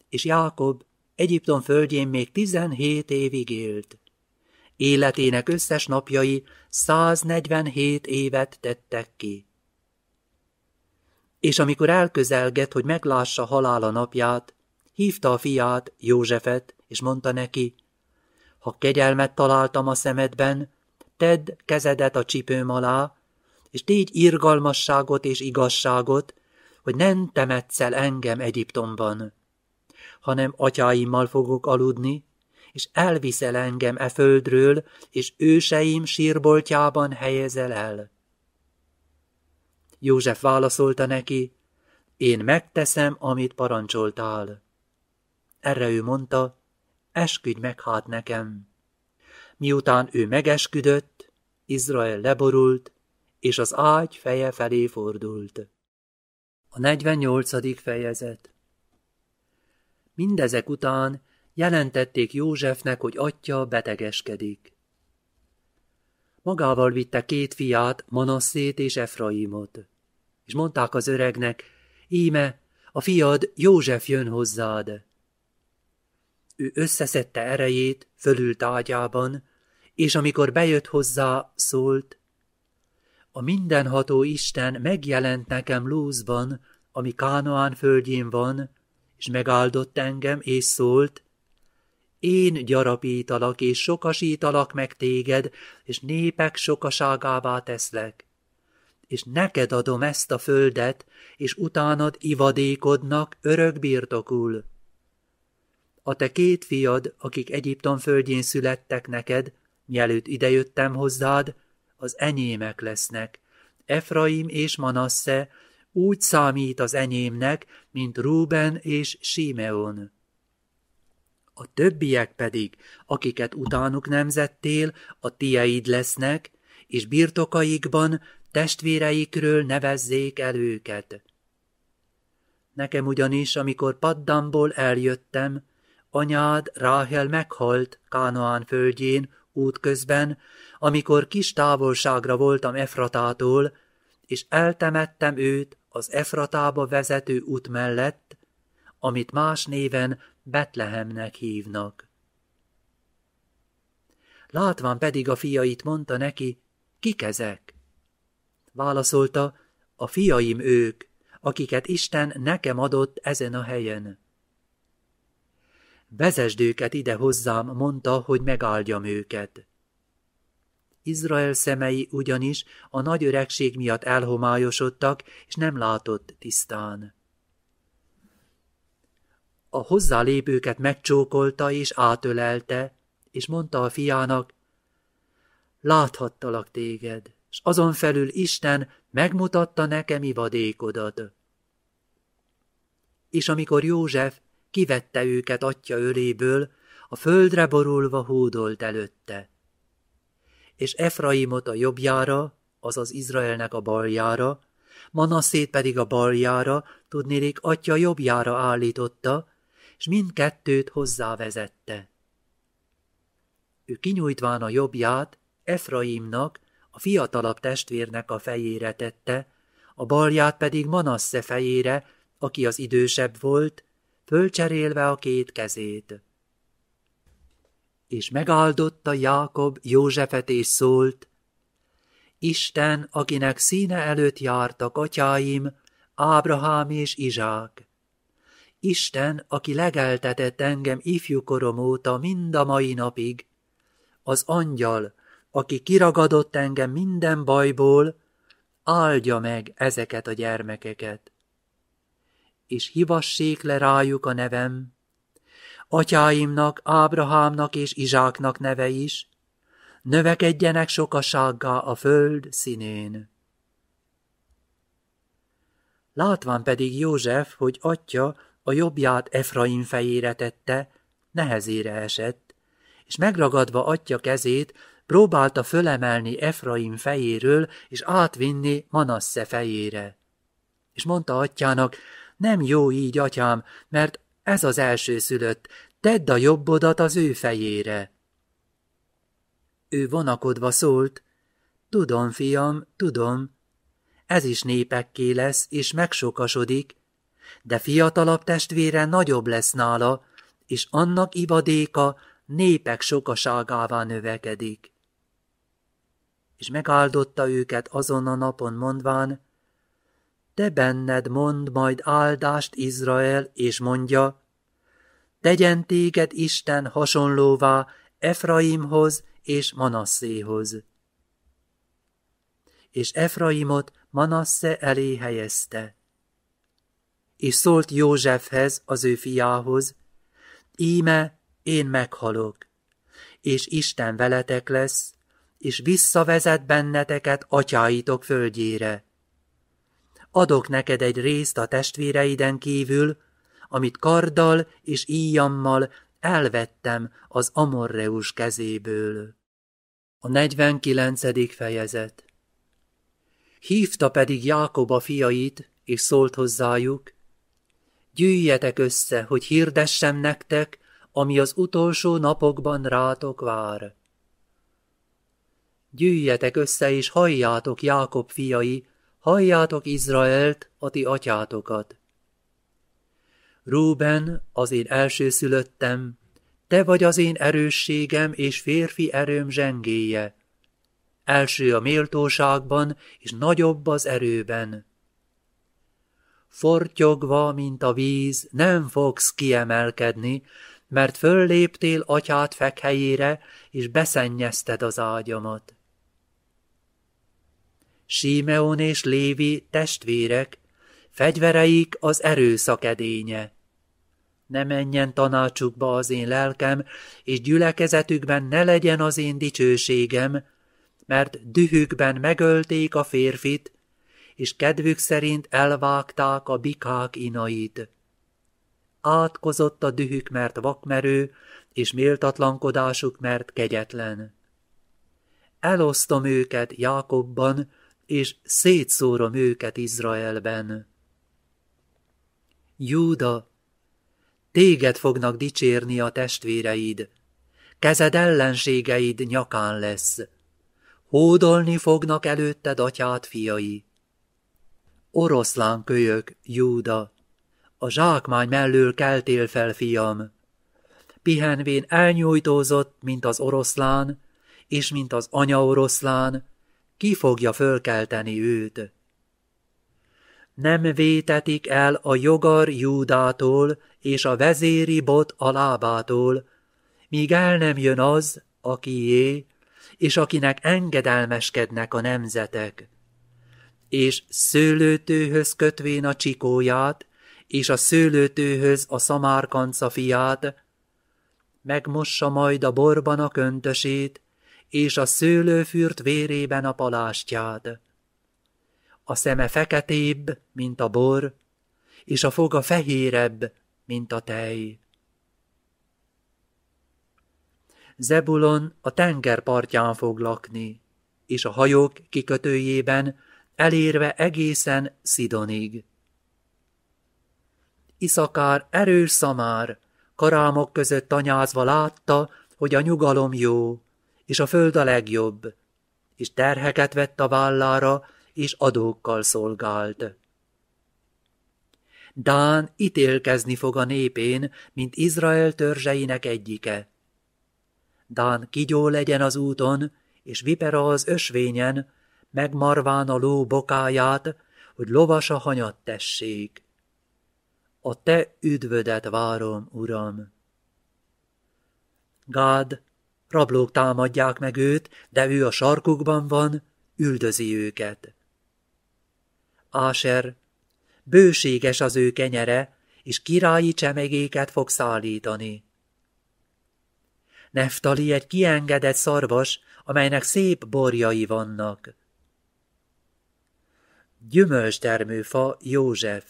És Jákob Egyiptom földjén még tizenhét évig élt. Életének összes napjai 147 évet tettek ki. És amikor elközelget, hogy meglássa halála napját, hívta a fiát, Józsefet, és mondta neki, ha kegyelmet találtam a szemedben, tedd kezedet a csipőm alá, és tégy irgalmasságot és igazságot, hogy nem temetszel engem Egyiptomban, hanem atyáimmal fogok aludni, és elviszel engem e földről, és őseim sírboltjában helyezel el. József válaszolta neki, én megteszem, amit parancsoltál. Erre ő mondta, esküdj meg hát nekem. Miután ő megesküdött, Izrael leborult, és az ágy feje felé fordult. A 48. fejezet Mindezek után jelentették Józsefnek, hogy atya betegeskedik. Magával vitte két fiát, Manasszét és Efraimot, és mondták az öregnek, íme, a fiad József jön hozzád. Ő összeszedte erejét, fölült ágyában, és amikor bejött hozzá, szólt, a mindenható Isten megjelent nekem Lúzban, ami Kánoán földjén van, és megáldott engem, és szólt, én gyarapítalak és sokasítalak meg téged, és népek sokaságává teszlek. És neked adom ezt a földet, és utánad ivadékodnak örök birtokul. A te két fiad, akik Egyiptom földjén születtek neked, mielőtt idejöttem hozzád, az enyémek lesznek. Efraim és Manasse úgy számít az enyémnek, mint Rúben és Simeon a többiek pedig, akiket utánuk nemzettél, a tieid lesznek, és birtokaikban testvéreikről nevezzék el őket. Nekem ugyanis, amikor paddamból eljöttem, anyád Ráhel meghalt Kánoán földjén útközben, amikor kis távolságra voltam Efratától, és eltemettem őt az Efratába vezető út mellett, amit más néven Betlehemnek hívnak. Látván pedig a fiait mondta neki, kik ezek? Válaszolta, a fiaim ők, akiket Isten nekem adott ezen a helyen. Vezesd őket ide hozzám, mondta, hogy megáldjam őket. Izrael szemei ugyanis a nagy öregség miatt elhomályosodtak, és nem látott tisztán a hozzálépőket megcsókolta és átölelte, és mondta a fiának, láthattalak téged, s azon felül Isten megmutatta nekem ivadékodat. És amikor József kivette őket atya öléből, a földre borulva hódolt előtte. És Efraimot a jobbjára, azaz Izraelnek a baljára, Manasszét pedig a baljára, tudnélik atya jobbjára állította, és mindkettőt hozzávezette. Ő kinyújtván a jobbját, Efraimnak, a fiatalabb testvérnek a fejére tette, a balját pedig Manasse fejére, aki az idősebb volt, fölcserélve a két kezét. És megáldotta Jákob Józsefet és szólt, Isten, akinek színe előtt jártak atyáim, Ábrahám és Izsák, Isten, aki legeltetett engem ifjúkorom óta mind a mai napig, az angyal, aki kiragadott engem minden bajból, áldja meg ezeket a gyermekeket. És hivassék le rájuk a nevem, atyáimnak, Ábrahámnak és Izsáknak neve is, növekedjenek sokasággá a föld színén. Látván pedig József, hogy atya a jobbját Efraim fejére tette, nehezére esett, és megragadva atya kezét, próbálta fölemelni Efraim fejéről, és átvinni Manasse fejére. És mondta atyának, nem jó így, atyám, mert ez az első szülött, tedd a jobbodat az ő fejére. Ő vonakodva szólt, tudom, fiam, tudom, ez is népekké lesz, és megsokasodik, de fiatalabb testvére nagyobb lesz nála, és annak ivadéka népek sokaságává növekedik. És megáldotta őket azon a napon mondván, te benned mond majd áldást Izrael, és mondja, tegyen téged Isten hasonlóvá Efraimhoz és Manasszéhoz. És Efraimot Manassze elé helyezte és szólt Józsefhez, az ő fiához, íme én meghalok, és Isten veletek lesz, és visszavezet benneteket atyáitok földjére. Adok neked egy részt a testvéreiden kívül, amit karddal és íjammal elvettem az Amorreus kezéből. A 49. fejezet Hívta pedig Jákob a fiait, és szólt hozzájuk, gyűjjetek össze, hogy hirdessem nektek, ami az utolsó napokban rátok vár. Gyűjjetek össze, és halljátok, Jákob fiai, halljátok Izraelt, a ti atyátokat. Rúben, az én elsőszülöttem, te vagy az én erősségem és férfi erőm zsengéje. Első a méltóságban, és nagyobb az erőben. Fortyogva, mint a víz, nem fogsz kiemelkedni, mert fölléptél atyád fekhelyére, és beszennyezted az ágyamat. Símeon és Lévi testvérek, fegyvereik az erőszak edénye. Ne menjen tanácsukba az én lelkem, és gyülekezetükben ne legyen az én dicsőségem, mert dühükben megölték a férfit, és kedvük szerint elvágták a bikák inait. Átkozott a dühük, mert vakmerő, és méltatlankodásuk, mert kegyetlen. Elosztom őket Jákobban, és szétszórom őket Izraelben. Júda, téged fognak dicsérni a testvéreid, kezed ellenségeid nyakán lesz. Hódolni fognak előtted atyád fiai oroszlán kölyök, Júda, a zsákmány mellől keltél fel, fiam. Pihenvén elnyújtózott, mint az oroszlán, és mint az anya oroszlán, ki fogja fölkelteni őt? Nem vétetik el a jogar Júdától és a vezéri bot a lábától, míg el nem jön az, akié, és akinek engedelmeskednek a nemzetek és szőlőtőhöz kötvén a csikóját, és a szőlőtőhöz a szamárkanca fiát, megmossa majd a borban a köntösét, és a szőlőfürt vérében a palástját. A szeme feketébb, mint a bor, és a foga fehérebb, mint a tej. Zebulon a tenger partján fog lakni, és a hajók kikötőjében elérve egészen Szidonig. Iszakár erős szamár, karámok között tanyázva látta, hogy a nyugalom jó, és a föld a legjobb, és terheket vett a vállára, és adókkal szolgált. Dán ítélkezni fog a népén, mint Izrael törzseinek egyike. Dán kigyó legyen az úton, és vipera az ösvényen, megmarván a ló bokáját, hogy a hanyat tessék. A te üdvödet várom, uram. Gád, rablók támadják meg őt, de ő a sarkukban van, üldözi őket. Áser, bőséges az ő kenyere, és királyi csemegéket fog szállítani. Neftali egy kiengedett szarvas, amelynek szép borjai vannak gyümölcstermőfa József,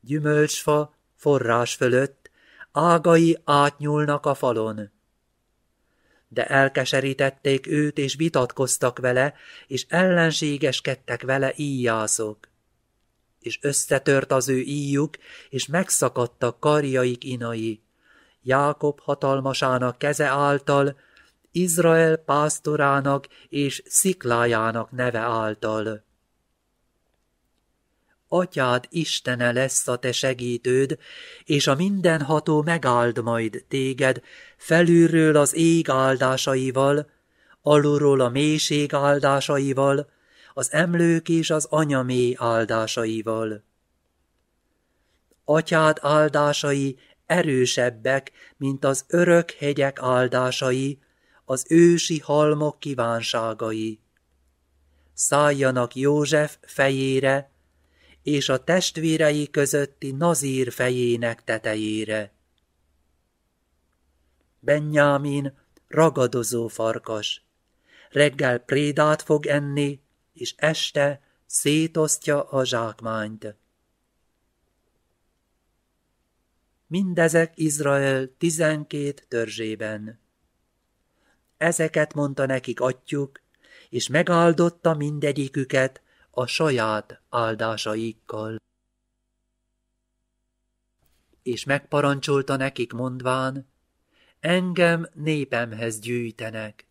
gyümölcsfa forrás fölött, ágai átnyúlnak a falon. De elkeserítették őt, és vitatkoztak vele, és ellenségeskedtek vele íjászok. És összetört az ő íjuk, és megszakadtak karjaik inai. Jákob hatalmasának keze által, Izrael pásztorának és sziklájának neve által atyád Istene lesz a te segítőd, és a mindenható megáld majd téged felülről az ég áldásaival, alulról a mélység áldásaival, az emlők és az anyamé áldásaival. Atyád áldásai erősebbek, mint az örök hegyek áldásai, az ősi halmok kívánságai. Szálljanak József fejére, és a testvérei közötti nazír fejének tetejére. Benyámin ragadozó farkas. Reggel prédát fog enni, és este szétosztja a zsákmányt. Mindezek Izrael tizenkét törzsében. Ezeket mondta nekik atyuk, és megáldotta mindegyiküket a saját áldásaikkal. És megparancsolta nekik mondván, engem népemhez gyűjtenek.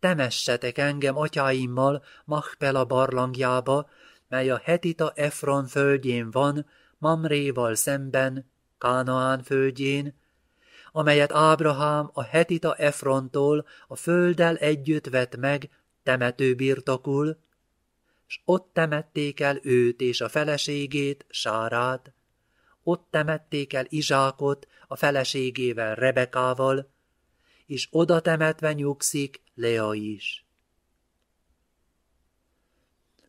Temessetek engem atyáimmal Machpela barlangjába, mely a Hetita Efron földjén van, Mamréval szemben, Kánaán földjén, amelyet Ábrahám a Hetita Efrontól a földdel együtt vett meg birtokul, s ott temették el őt és a feleségét, Sárát, ott temették el Izsákot a feleségével, Rebekával, és oda temetve nyugszik Lea is.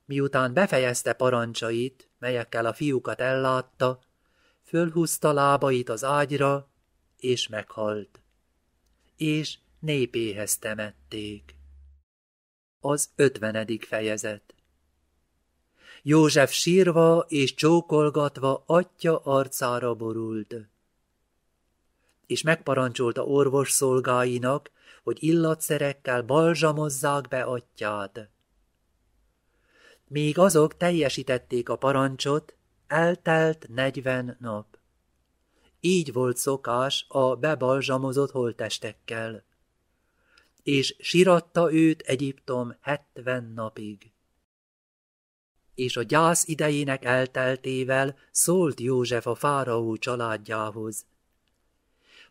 Miután befejezte parancsait, melyekkel a fiúkat ellátta, fölhúzta lábait az ágyra, és meghalt. És népéhez temették. Az ötvenedik fejezet József sírva és csókolgatva atya arcára borult. És megparancsolta orvos szolgáinak, hogy illatszerekkel balzsamozzák be atyát. Míg azok teljesítették a parancsot, eltelt negyven nap. Így volt szokás a bebalzsamozott holtestekkel. És siratta őt Egyiptom hetven napig és a gyász idejének elteltével szólt József a fáraó családjához.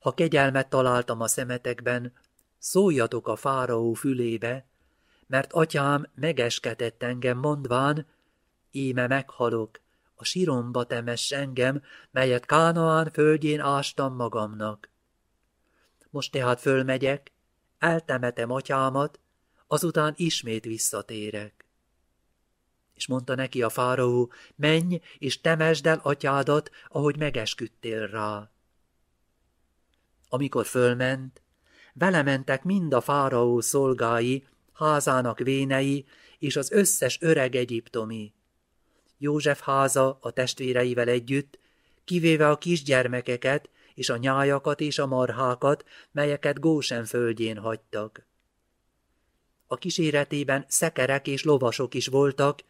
Ha kegyelmet találtam a szemetekben, szóljatok a fáraó fülébe, mert atyám megesketett engem mondván, íme meghalok, a síromba temess engem, melyet Kánaán földjén ástam magamnak. Most tehát fölmegyek, eltemetem atyámat, azután ismét visszatérek. És mondta neki a fáraó, menj és temesd el atyádat, ahogy megesküdtél rá. Amikor fölment, vele mentek mind a fáraó szolgái, házának vénei és az összes öreg egyiptomi. József háza a testvéreivel együtt, kivéve a kisgyermekeket és a nyájakat és a marhákat, melyeket Gósen földjén hagytak. A kíséretében szekerek és lovasok is voltak,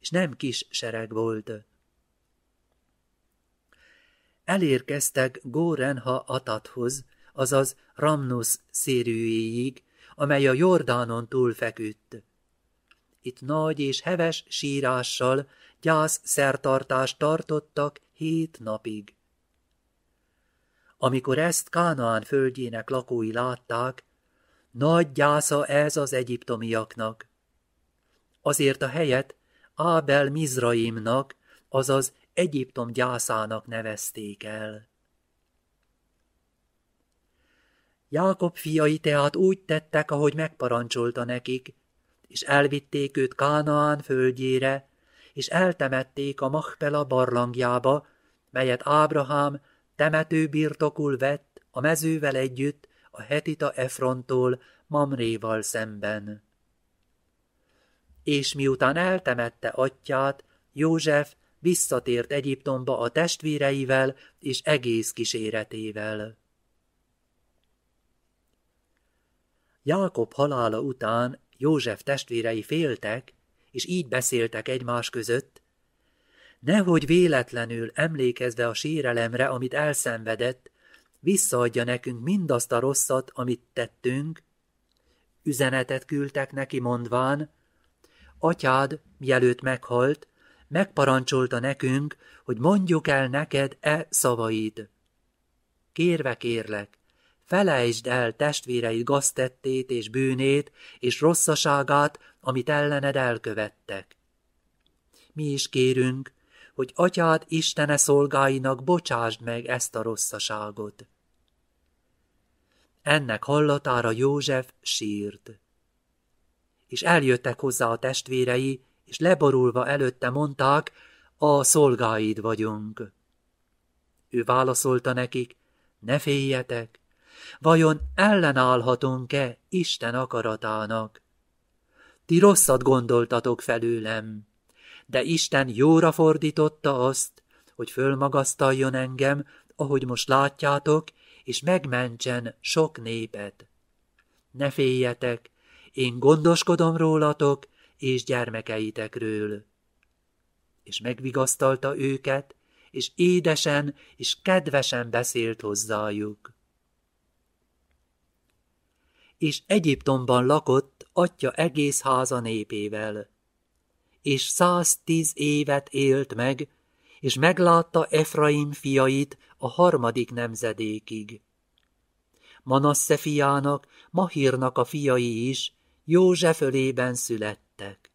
és nem kis sereg volt. Elérkeztek Górenha Atathoz, azaz Ramnus szérűjéig, amely a Jordánon túl feküdt. Itt nagy és heves sírással gyász szertartást tartottak hét napig. Amikor ezt Kánaán földjének lakói látták, nagy gyásza ez az egyiptomiaknak. Azért a helyet Ábel Mizraimnak, azaz Egyiptom gyászának nevezték el. Jákob fiai tehát úgy tettek, ahogy megparancsolta nekik, és elvitték őt Kánaán földjére, és eltemették a Machpela barlangjába, melyet Ábrahám birtokul vett a mezővel együtt a hetita Efrontól Mamréval szemben és miután eltemette atyát, József visszatért Egyiptomba a testvéreivel és egész kíséretével. Jákob halála után József testvérei féltek, és így beszéltek egymás között, nehogy véletlenül emlékezve a sérelemre, amit elszenvedett, visszaadja nekünk mindazt a rosszat, amit tettünk, üzenetet küldtek neki mondván, Atyád, mielőtt meghalt, megparancsolta nekünk, hogy mondjuk el neked e szavaid. Kérve kérlek, felejtsd el testvéreid gaztettét és bűnét és rosszaságát, amit ellened elkövettek. Mi is kérünk, hogy atyád Istene szolgáinak bocsásd meg ezt a rosszaságot. Ennek hallatára József sírt és eljöttek hozzá a testvérei, és leborulva előtte mondták, a szolgáid vagyunk. Ő válaszolta nekik, ne féljetek, vajon ellenállhatunk-e Isten akaratának? Ti rosszat gondoltatok felőlem, de Isten jóra fordította azt, hogy fölmagasztaljon engem, ahogy most látjátok, és megmentsen sok népet. Ne féljetek, én gondoskodom rólatok és gyermekeitekről. És megvigasztalta őket, és édesen és kedvesen beszélt hozzájuk. És Egyiptomban lakott atya egész háza népével, és száz tíz évet élt meg, és meglátta Efraim fiait a harmadik nemzedékig. Manasse fiának, Mahírnak a fiai is, József ölében születtek.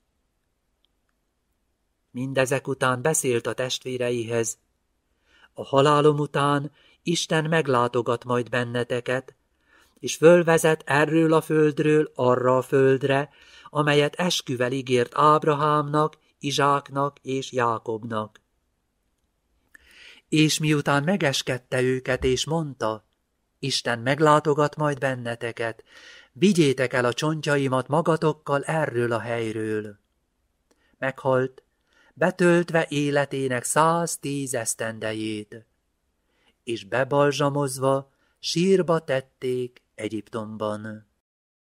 Mindezek után beszélt a testvéreihez. A halálom után Isten meglátogat majd benneteket, és fölvezet erről a földről arra a földre, amelyet esküvel ígért Ábrahámnak, Izsáknak és Jákobnak. És miután megeskedte őket, és mondta, Isten meglátogat majd benneteket, vigyétek el a csontjaimat magatokkal erről a helyről. Meghalt, betöltve életének száz tíz esztendejét, és bebalzsamozva sírba tették Egyiptomban.